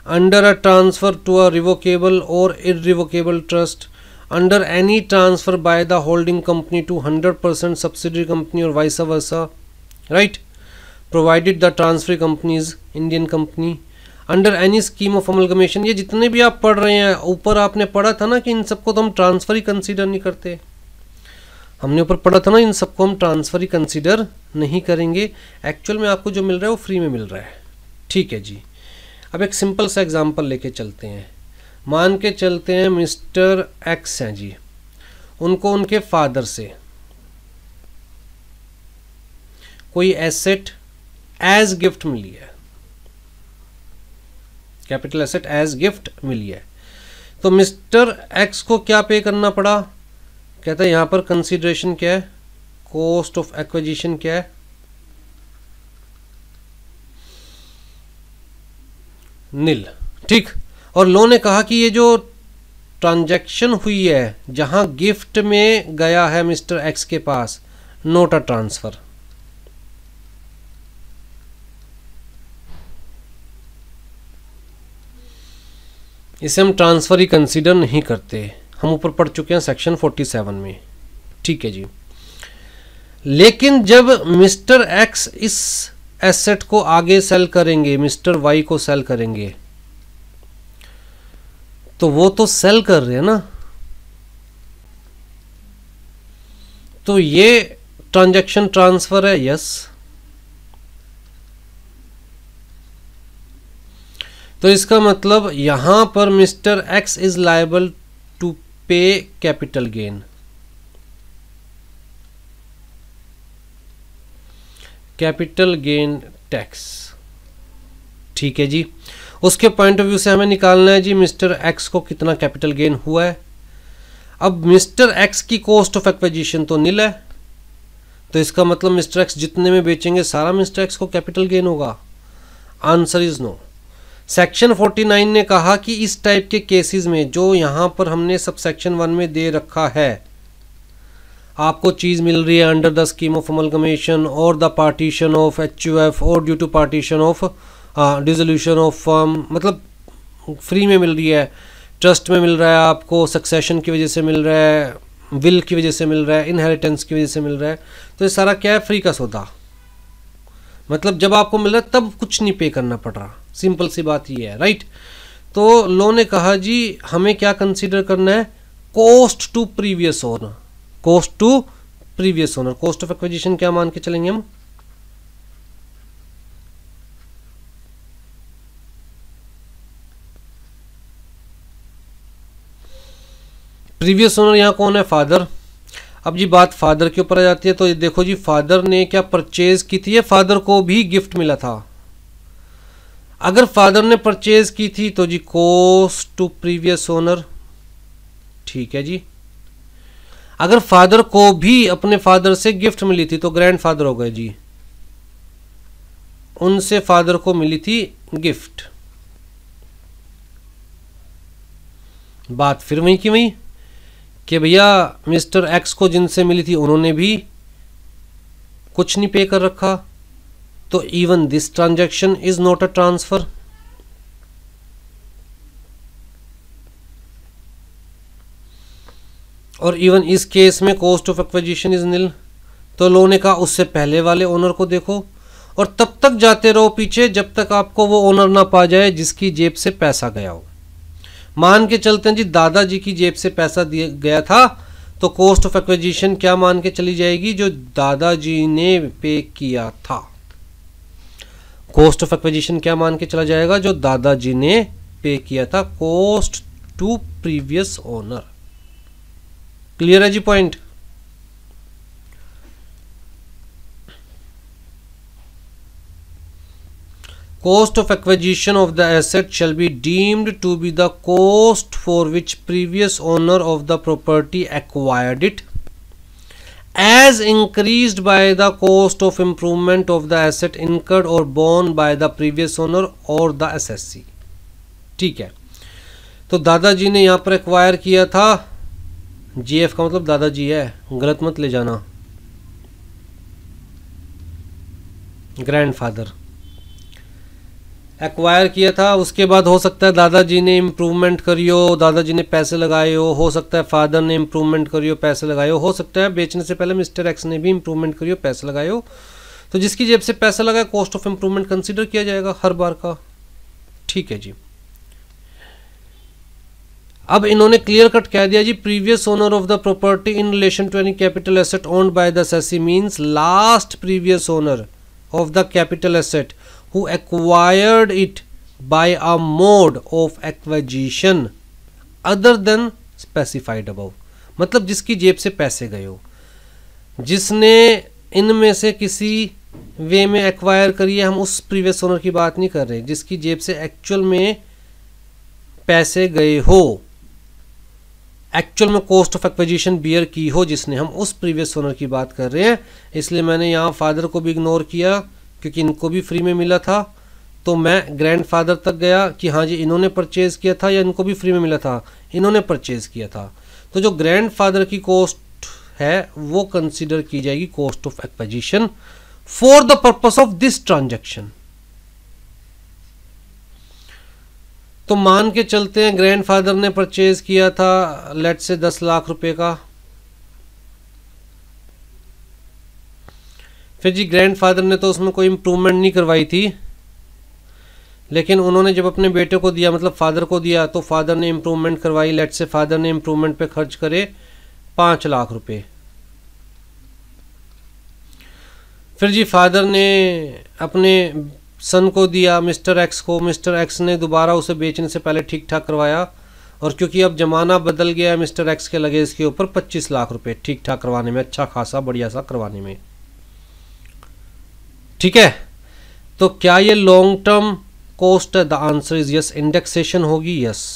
under a transfer to a revocable or irrevocable trust under any transfer by the holding company to 100% subsidiary company or vice versa right provided the transfer company is indian company under any scheme of amalgamation ये जितने भी आप पढ़ रहे हैं ऊपर आपने पढ़ा था ना कि इन सबको तो हम ट्रांसफ़र ही कंसीडर नहीं करते हमने ऊपर पढ़ा था ना इन सबको हम ट्रांसफ़र ही कंसीडर नहीं करेंगे एक्चुअल में आपको जो मिल रहा है वो फ्री में मिल रहा है ठीक है जी अब एक सिंपल सा एग्ज़ाम्पल लेके चलते हैं मान के चलते हैं मिस्टर एक्स हैं जी उनको उनके फादर से कोई एसेट एज गिफ्ट मिली है कैपिटल एसेट एज गिफ्ट मिली है तो मिस्टर एक्स को क्या पे करना पड़ा कहता है यहां पर कंसिडरेशन क्या है कॉस्ट ऑफ एक्विजिशन क्या है नील ठीक और लो ने कहा कि ये जो ट्रांजैक्शन हुई है जहां गिफ्ट में गया है मिस्टर एक्स के पास नोट अ ट्रांसफ़र इसे हम ट्रांसफ़र ही कंसीडर नहीं करते हम ऊपर पढ़ चुके हैं सेक्शन 47 में ठीक है जी लेकिन जब मिस्टर एक्स इस एसेट को आगे सेल करेंगे मिस्टर वाई को सेल करेंगे तो वो तो सेल कर रहे हैं ना तो ये ट्रांजैक्शन ट्रांसफर है यस तो इसका मतलब यहां पर mister X is liable to pay capital gain capital gain tax ठीक है जी उसके पॉइंट ऑफ व्यू से हमें निकालना है जी मिस्टर एक्स को कितना कैपिटल गेन हुआ है अब मिस्टर एक्स की कॉस्ट ऑफ एक्विजिशन तो नील है तो इसका मतलब मिस्टर एक्स जितने में बेचेंगे सारा मिस्टर एक्स को कैपिटल गेन होगा आंसर इज नो सेक्शन 49 ने कहा कि इस टाइप के केसेस में जो यहां पर हमने सब सेक्शन वन में दे रखा है आपको चीज़ मिल रही है under the scheme of amalgamation और द पार्टीशन ऑफ एच और due to partition of dissolution of firm मतलब फ्री में मिल रही है ट्रस्ट में मिल रहा है आपको सक्सेशन की वजह से मिल रहा है विल की वजह से मिल रहा है इनहेरिटेंस की वजह से मिल रहा है तो ये सारा क्या है फ्री का सौदा मतलब जब आपको मिल रहा है तब कुछ नहीं पे करना पड़ रहा सिंपल सी बात ये है राइट तो लो ने कहा जी हमें क्या कंसिडर करना है cost to previous owner cost to previous owner cost of acquisition क्या मान के चलेंगे हम प्रीवियस ओनर यहां कौन है फादर अब जी बात फादर के ऊपर आ जाती है तो ये देखो जी फादर ने क्या परचेज की थी फादर को भी गिफ्ट मिला था अगर फादर ने परचेज की थी तो जी कोस्ट टू प्रीवियस ओनर ठीक है जी अगर फादर को भी अपने फादर से गिफ्ट मिली थी तो ग्रैंडफादर हो गए जी उनसे फादर को मिली थी गिफ्ट बात फिर वहीं की वहीं कि भैया मिस्टर एक्स को जिनसे मिली थी उन्होंने भी कुछ नहीं पे कर रखा तो even this transaction is not a transfer और इवन इस केस में cost of acquisition is nil तो लो ने कहा उससे पहले वाले ओनर को देखो और तब तक जाते रहो पीछे जब तक आपको वो ओनर ना पा जाए जिसकी जेब से पैसा गया हो मान के चलते हैं जी दादाजी की जेब से पैसा दिया गया था तो कॉस्ट ऑफ एक्विजिशन क्या मान के चली जाएगी जो दादाजी ने पे किया था कॉस्ट ऑफ एक्विजिशन क्या मान के चला जाएगा जो दादाजी ने पे किया था cost to previous owner clear है जी point cost of acquisition of the asset shall be deemed to be the cost for which previous owner of the property acquired it as increased by the cost of improvement of the asset incurred or borne by the previous owner or the assessee ठीक है तो दादाजी ने यहाँ पर acquire किया था जी का मतलब दादाजी है गलत मत ले जाना ग्रैंडफादर एक्वायर किया था उसके बाद हो सकता है दादाजी ने इम्प्रूवमेंट करी हो दादाजी ने पैसे लगाए हो हो सकता है फादर ने इम्प्रूवमेंट करी हो पैसे लगाए हो हो सकता है बेचने से पहले मिस्टर एक्स ने भी इम्प्रूवमेंट करी हो पैसे लगाए हो तो जिसकी जेब से पैसा लगाए कॉस्ट ऑफ इम्प्रूवमेंट कंसिडर किया जाएगा हर बार का ठीक है जी अब इन्होंने क्लियर कट कह दिया जी previous owner of the property in relation to any capital asset owned by the assessee means last previous owner of the capital asset who acquired it by a mode of acquisition other than specified above मतलब जिसकी जेब से पैसे गए हो जिसने इनमें से किसी वे में एक्वायर करिए हम उस प्रीवियस ओनर की बात नहीं कर रहे जिसकी जेब से एक्चुअल में पैसे गए हो एक्चुअल में कॉस्ट ऑफ एक्विजिशन बियर की हो जिसने हम उस प्रीवियस ओनर की बात कर रहे हैं इसलिए मैंने यहाँ फादर को भी इग्नोर किया क्योंकि इनको भी फ्री में मिला था तो मैं ग्रैंडफादर तक गया कि हाँ जी इन्होंने परचेज़ किया था या इनको भी फ्री में मिला था इन्होंने परचेज़ किया था तो जो ग्रैंडफादर की कॉस्ट है वो कंसिडर की जाएगी cost of acquisition for the purpose of this transaction तो मान के चलते हैं ग्रैंडफादर ने परचेज किया था लेट से दस लाख रुपए का फिर जी ग्रैंडफादर ने तो उसमें कोई इम्प्रूवमेंट नहीं करवाई थी लेकिन उन्होंने जब अपने बेटे को दिया मतलब फादर को दिया तो फादर ने इम्प्रूवमेंट करवाई लेट से फादर ने इम्प्रूवमेंट पे खर्च करे पाँच लाख रुपए फिर जी फादर ने अपने सन को दिया मिस्टर एक्स को मिस्टर एक्स ने दोबारा उसे बेचने से पहले ठीक ठाक करवाया और क्योंकि अब ज़माना बदल गया है मिस्टर एक्स के लगे इसके ऊपर 25 लाख रुपए ठीक ठाक करवाने में अच्छा खासा बढ़िया सा करवाने में ठीक है तो क्या ये लॉन्ग टर्म कॉस्ट है the answer is yes indexation होगी यस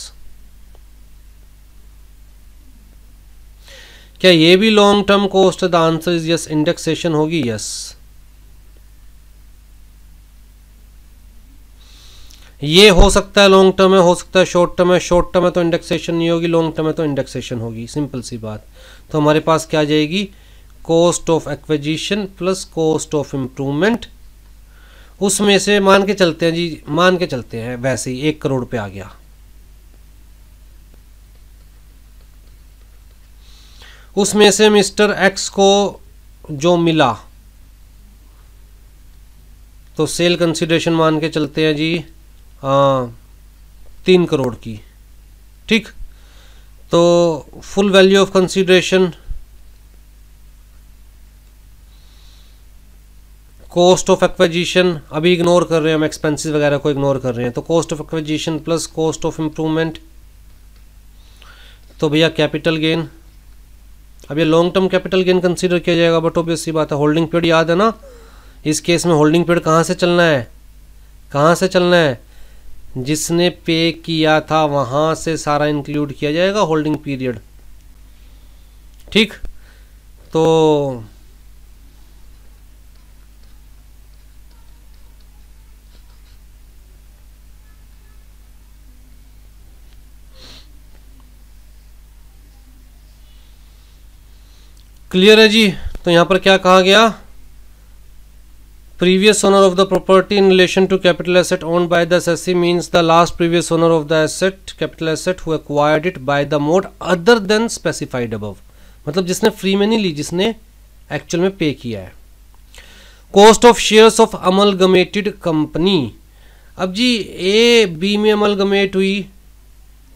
क्या ये भी लॉन्ग टर्म कॉस्ट है the answer is yes indexation होगी यस ये हो सकता है लॉन्ग टर्म में हो सकता है शॉर्ट टर्म में शॉर्ट टर्म में तो इंडेक्सेशन नहीं होगी लॉन्ग टर्म में तो इंडेक्सेशन होगी सिंपल सी बात तो हमारे पास क्या जाएगी cost of acquisition plus cost of improvement उसमें से मान के चलते हैं जी मान के चलते हैं वैसे ही एक करोड़ पे आ गया उसमें से मिस्टर एक्स को जो मिला तो सेल कंसिडरेशन मान के चलते हैं जी हाँ, तीन करोड़ की ठीक तो full value of consideration cost of acquisition अभी इग्नोर कर रहे हैं हम एक्सपेंसेस वगैरह को इग्नोर कर रहे हैं तो cost of acquisition plus cost of improvement तो भैया कैपिटल गेन अब ये long term capital gain consider किया जाएगा बट ऑब्वियस सी बात है होल्डिंग पीरियड याद है ना इस केस में होल्डिंग पीरियड कहाँ से चलना है कहाँ से चलना है जिसने पे किया था वहां से सारा इंक्लूड किया जाएगा होल्डिंग पीरियड ठीक तो क्लियर है जी तो यहां पर क्या कहा गया previous owner of the property in relation to capital asset owned by the lessee means the last previous owner of the asset capital asset who acquired it by the mode other than specified above मतलब जिसने free में नहीं ली जिसने actual में pay किया है cost of shares of amalgamated company अब जी ए बी में अमलगमेट हुई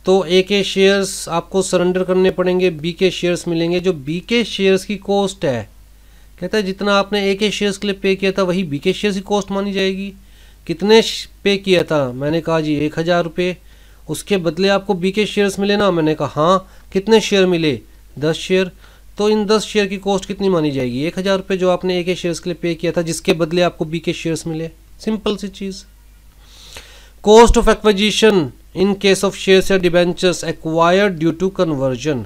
तो ए के शेयर्स आपको सरेंडर करने पड़ेंगे बी के शेयर्स मिलेंगे जो बी के शेयर्स की कॉस्ट है कहता है जितना आपने ए के शेयर्स के लिए पे किया था वही बी के शेयर्स की कॉस्ट मानी जाएगी कितने पे किया था मैंने कहा जी एक हज़ार रुपये उसके बदले आपको बी के शेयर्स मिले ना मैंने कहा हाँ कितने शेयर मिले दस शेयर तो इन दस शेयर की कॉस्ट कितनी मानी जाएगी एक हज़ार रुपये जो आपने ए के शेयर्स के लिए पे किया था जिसके बदले आपको बी के शेयर्स मिले सिंपल सी चीज़ cost of acquisition in case of shares या debentures acquired due to conversion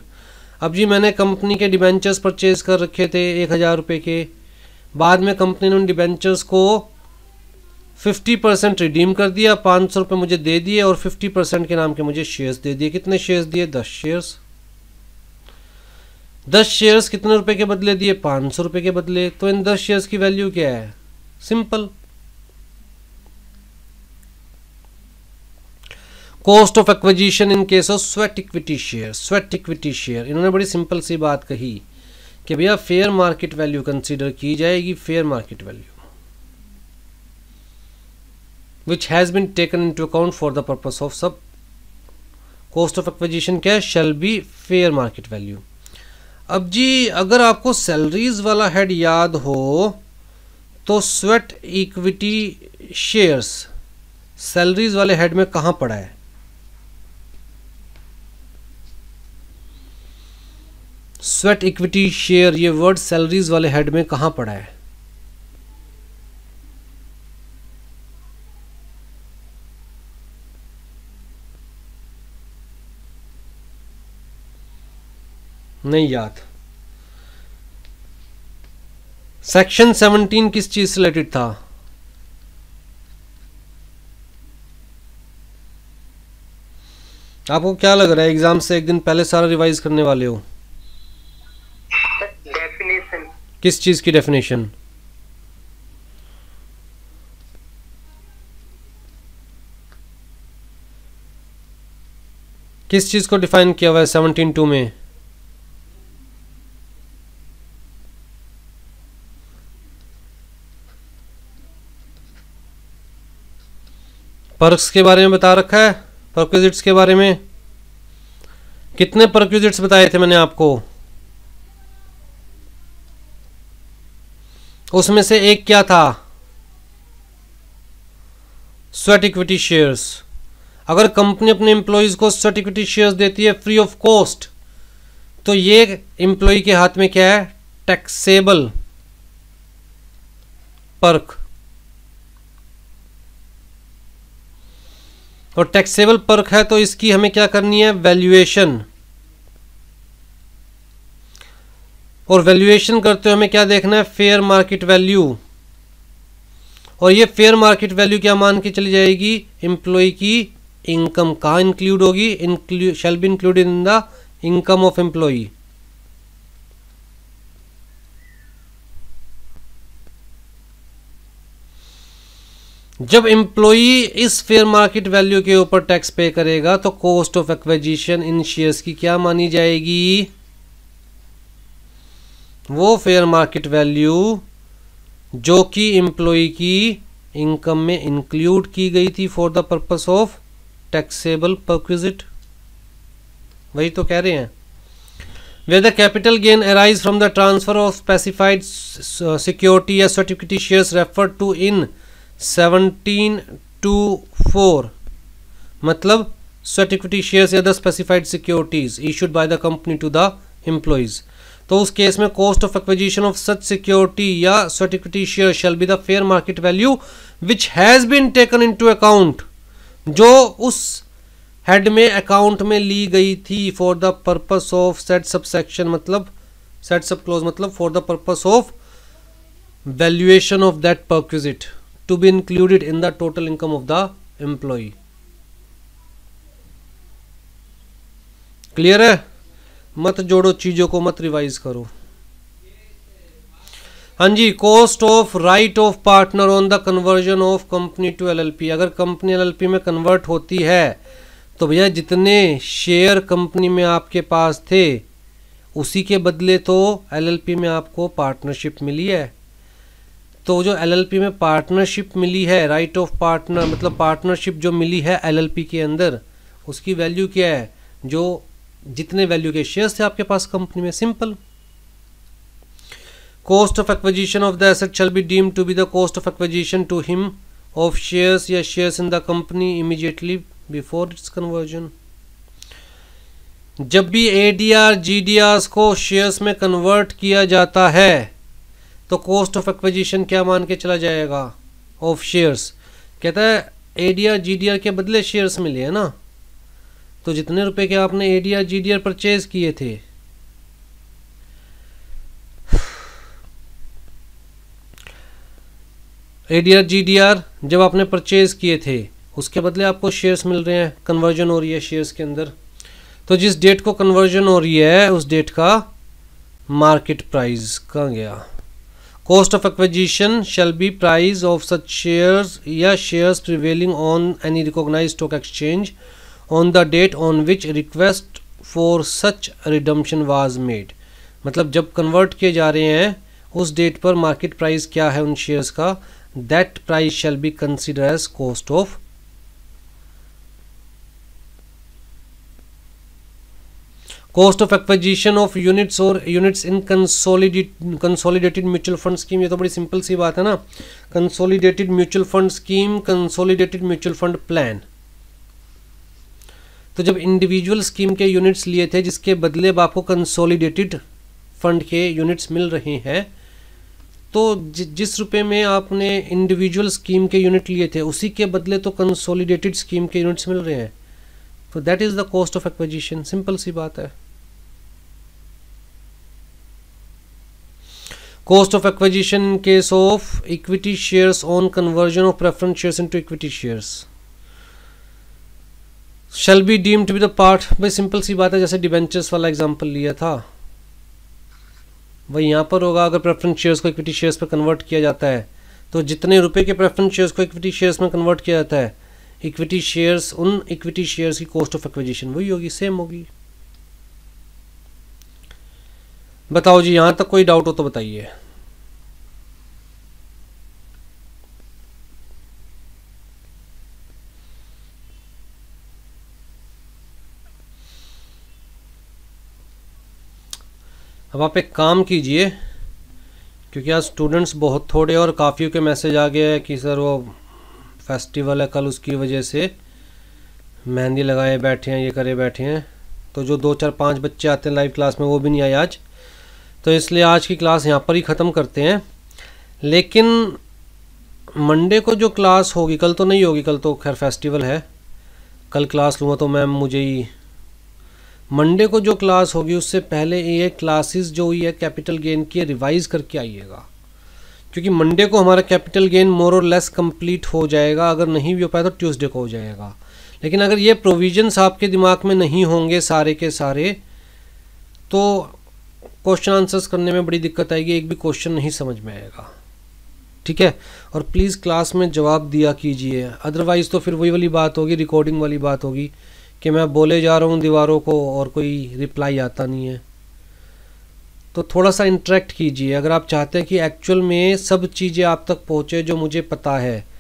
अब जी मैंने कंपनी के डिबेंचर्स परचेज कर रखे थे एक हज़ार रुपये के बाद में कंपनी ने उन डिबेंचर्स को फिफ्टी परसेंट रिडीम कर दिया पाँच सौ रुपये मुझे दे दिए और फिफ्टी परसेंट के नाम के मुझे शेयर्स दे दिए कितने शेयर्स दिए दस शेयर्स दस शेयर्स कितने रुपए के बदले दिए पाँच सौ रुपये के बदले तो इन दस शेयर्स की वैल्यू क्या है simple cost of acquisition in case of sweat equity share sweat equity share इन्होंने बड़ी सिंपल सी बात कही कि भैया फेयर मार्केट वैल्यू कंसीडर की जाएगी fair market value which has been taken into account for the purpose of सब कॉस्ट ऑफ एक्विजिशन क्या है shall be fair market value अब जी अगर आपको सैलरीज वाला हेड याद हो तो स्वेट इक्विटी शेयर्स सैलरीज वाले हेड में कहाँ पड़ा है स्वेट इक्विटी शेयर ये वर्ड सैलरीज वाले हेड में कहा पड़ा है नहीं याद सेक्शन 17 किस चीज से रिलेटेड था आपको क्या लग रहा है एग्जाम से एक दिन पहले सारा रिवाइज करने वाले हो किस चीज़ की डेफिनेशन किस चीज़ को डिफाइन किया हुआ है सेवनटीन टू में पर्क्स के बारे में बता रखा है परक्विजिट्स के बारे में कितने परक्विजिट्स बताए थे मैंने आपको तो उसमें से एक क्या था स्वेट इक्विटी शेयर्स अगर कंपनी अपने एम्प्लॉयज़ को स्वेट इक्विटी शेयर्स देती है फ्री ऑफ कॉस्ट तो ये एम्प्लॉय के हाथ में क्या है टैक्सेबल पर्क और टैक्सेबल पर्क है तो इसकी हमें क्या करनी है वैल्यूएशन और वैल्यूएशन करते हुए हमें क्या देखना है फेयर मार्केट वैल्यू और ये फेयर मार्केट वैल्यू क्या मान के चली जाएगी एम्प्लॉय की इनकम कहाँ इंक्लूड होगी include shall be included in the income of employee जब एम्प्लॉई इस फेयर मार्केट वैल्यू के ऊपर टैक्स पे करेगा तो cost of acquisition in shares की क्या मानी जाएगी वो फेयर मार्केट वैल्यू जो कि एम्प्लॉय की इनकम में इंक्लूड की गई थी for the purpose of taxable perquisite वही तो कह रहे हैं वे the capital gain arise from the transfer of specified security या certificate shares refer to in seventeen two four मतलब सर्टिफिकेट शेयर्स या the specified securities issued by the company to the employees तो उस केस में cost of acquisition of such security या certificate share shall be the fair market value which has been taken into account जो उस head में account में ली गई थी for the purpose of set section मतलब सेट सब क्लोज मतलब for the purpose of valuation of that perquisite to be included in the total income of the employee clear है मत जोड़ो चीज़ों को मत रिवाइज करो हाँ जी cost of right of partner on the conversion of company to LLP अगर कंपनी एलएलपी में कन्वर्ट होती है तो भैया जितने शेयर कंपनी में आपके पास थे उसी के बदले तो एलएलपी में आपको पार्टनरशिप मिली है तो जो एलएलपी में पार्टनरशिप मिली है राइट ऑफ पार्टनर मतलब पार्टनरशिप जो मिली है एलएलपी के अंदर उसकी वैल्यू क्या है जो जितने वैल्यू के शेयर्स थे आपके पास कंपनी में simple cost of acquisition of the asset shall be deem to be the cost of acquisition to him of shares या shares in the company immediately before its conversion जब भी A D को shares में convert किया जाता है तो cost of acquisition क्या मान के चला जाएगा ऑफ शेयर्स कहता है ए डी आर के बदले शेयर्स मिले हैं ना तो जितने रुपए के आपने A D R G D R purchase किए थे A D R G D R जब आपने परचेज किए थे उसके बदले आपको शेयर्स मिल रहे हैं कन्वर्जन हो रही है शेयर्स के अंदर तो जिस डेट को कन्वर्जन हो रही है उस डेट का मार्केट प्राइस कहाँ गया cost of acquisition shall be price of such shares या shares prevailing on any recognise stock exchange on the date on which request for such redemption was made मतलब जब कन्वर्ट किए जा रहे हैं उस डेट पर मार्केट प्राइस क्या है उन शेयर्स का that price shall be consider as cost of cost of acquisition of units और units in consolidate consolidated mutual fund scheme ये तो बड़ी सिंपल सी बात है ना consolidated mutual fund scheme consolidated mutual fund plan तो जब इंडिविजुअल स्कीम के यूनिट्स लिए थे जिसके बदले अब आपको कंसोलिडेटेड फंड के यूनिट्स मिल रहे हैं तो जिस रुपए में आपने इंडिविजुअल स्कीम के यूनिट लिए थे उसी के बदले तो कंसोलिडेटेड स्कीम के यूनिट्स मिल रहे हैं तो that is the cost of acquisition simple सी बात है cost of acquisition case of equity shares on conversion of preference shares into equity shares shall be deem to be the part भाई simple सी बात है जैसे डिबेंचर्स वाला example लिया था वही यहाँ पर होगा अगर प्रेफरेंस शेयर्स को इक्विटी शेयर्स पर कन्वर्ट किया जाता है तो जितने रुपए के प्रेफरेंस शेयर्स को इक्विटी शेयर्स में कन्वर्ट किया जाता है इक्विटी शेयर्स उन इक्विटी शेयर्स की कॉस्ट ऑफ एक्विजिशन वही होगी सेम होगी बताओ जी यहाँ तक कोई डाउट हो तो बताइए अब आप एक काम कीजिए क्योंकि आज स्टूडेंट्स बहुत थोड़े और काफ़ी के मैसेज आ गया है कि सर वो फेस्टिवल है कल उसकी वजह से मेहंदी लगाए बैठे हैं ये करे बैठे हैं तो जो दो चार पाँच बच्चे आते हैं लाइव क्लास में वो भी नहीं आए आज तो इसलिए आज की क्लास यहाँ पर ही ख़त्म करते हैं लेकिन मंडे को जो क्लास होगी कल तो नहीं होगी कल तो खैर फेस्टिवल है कल क्लास लूँगा तो मैम मुझे ही मंडे को जो क्लास होगी उससे पहले ये क्लासेस जो हुई है कैपिटल गेन की रिवाइज करके आइएगा क्योंकि मंडे को हमारा कैपिटल गेन मोर और लेस कंप्लीट हो जाएगा अगर नहीं भी हो पाया तो ट्यूसडे को हो जाएगा लेकिन अगर ये प्रोविजंस आपके दिमाग में नहीं होंगे सारे के सारे तो क्वेश्चन आंसर्स करने में बड़ी दिक्कत आएगी एक भी क्वेश्चन नहीं समझ में आएगा ठीक है और प्लीज़ क्लास में जवाब दिया कीजिए अदरवाइज़ तो फिर वही वाली बात होगी रिकॉर्डिंग वाली बात होगी कि मैं बोले जा रहा हूँ दीवारों को और कोई रिप्लाई आता नहीं है तो थोड़ा सा इंट्रैक्ट कीजिए अगर आप चाहते हैं कि एक्चुअल में सब चीज़ें आप तक पहुँचे जो मुझे पता है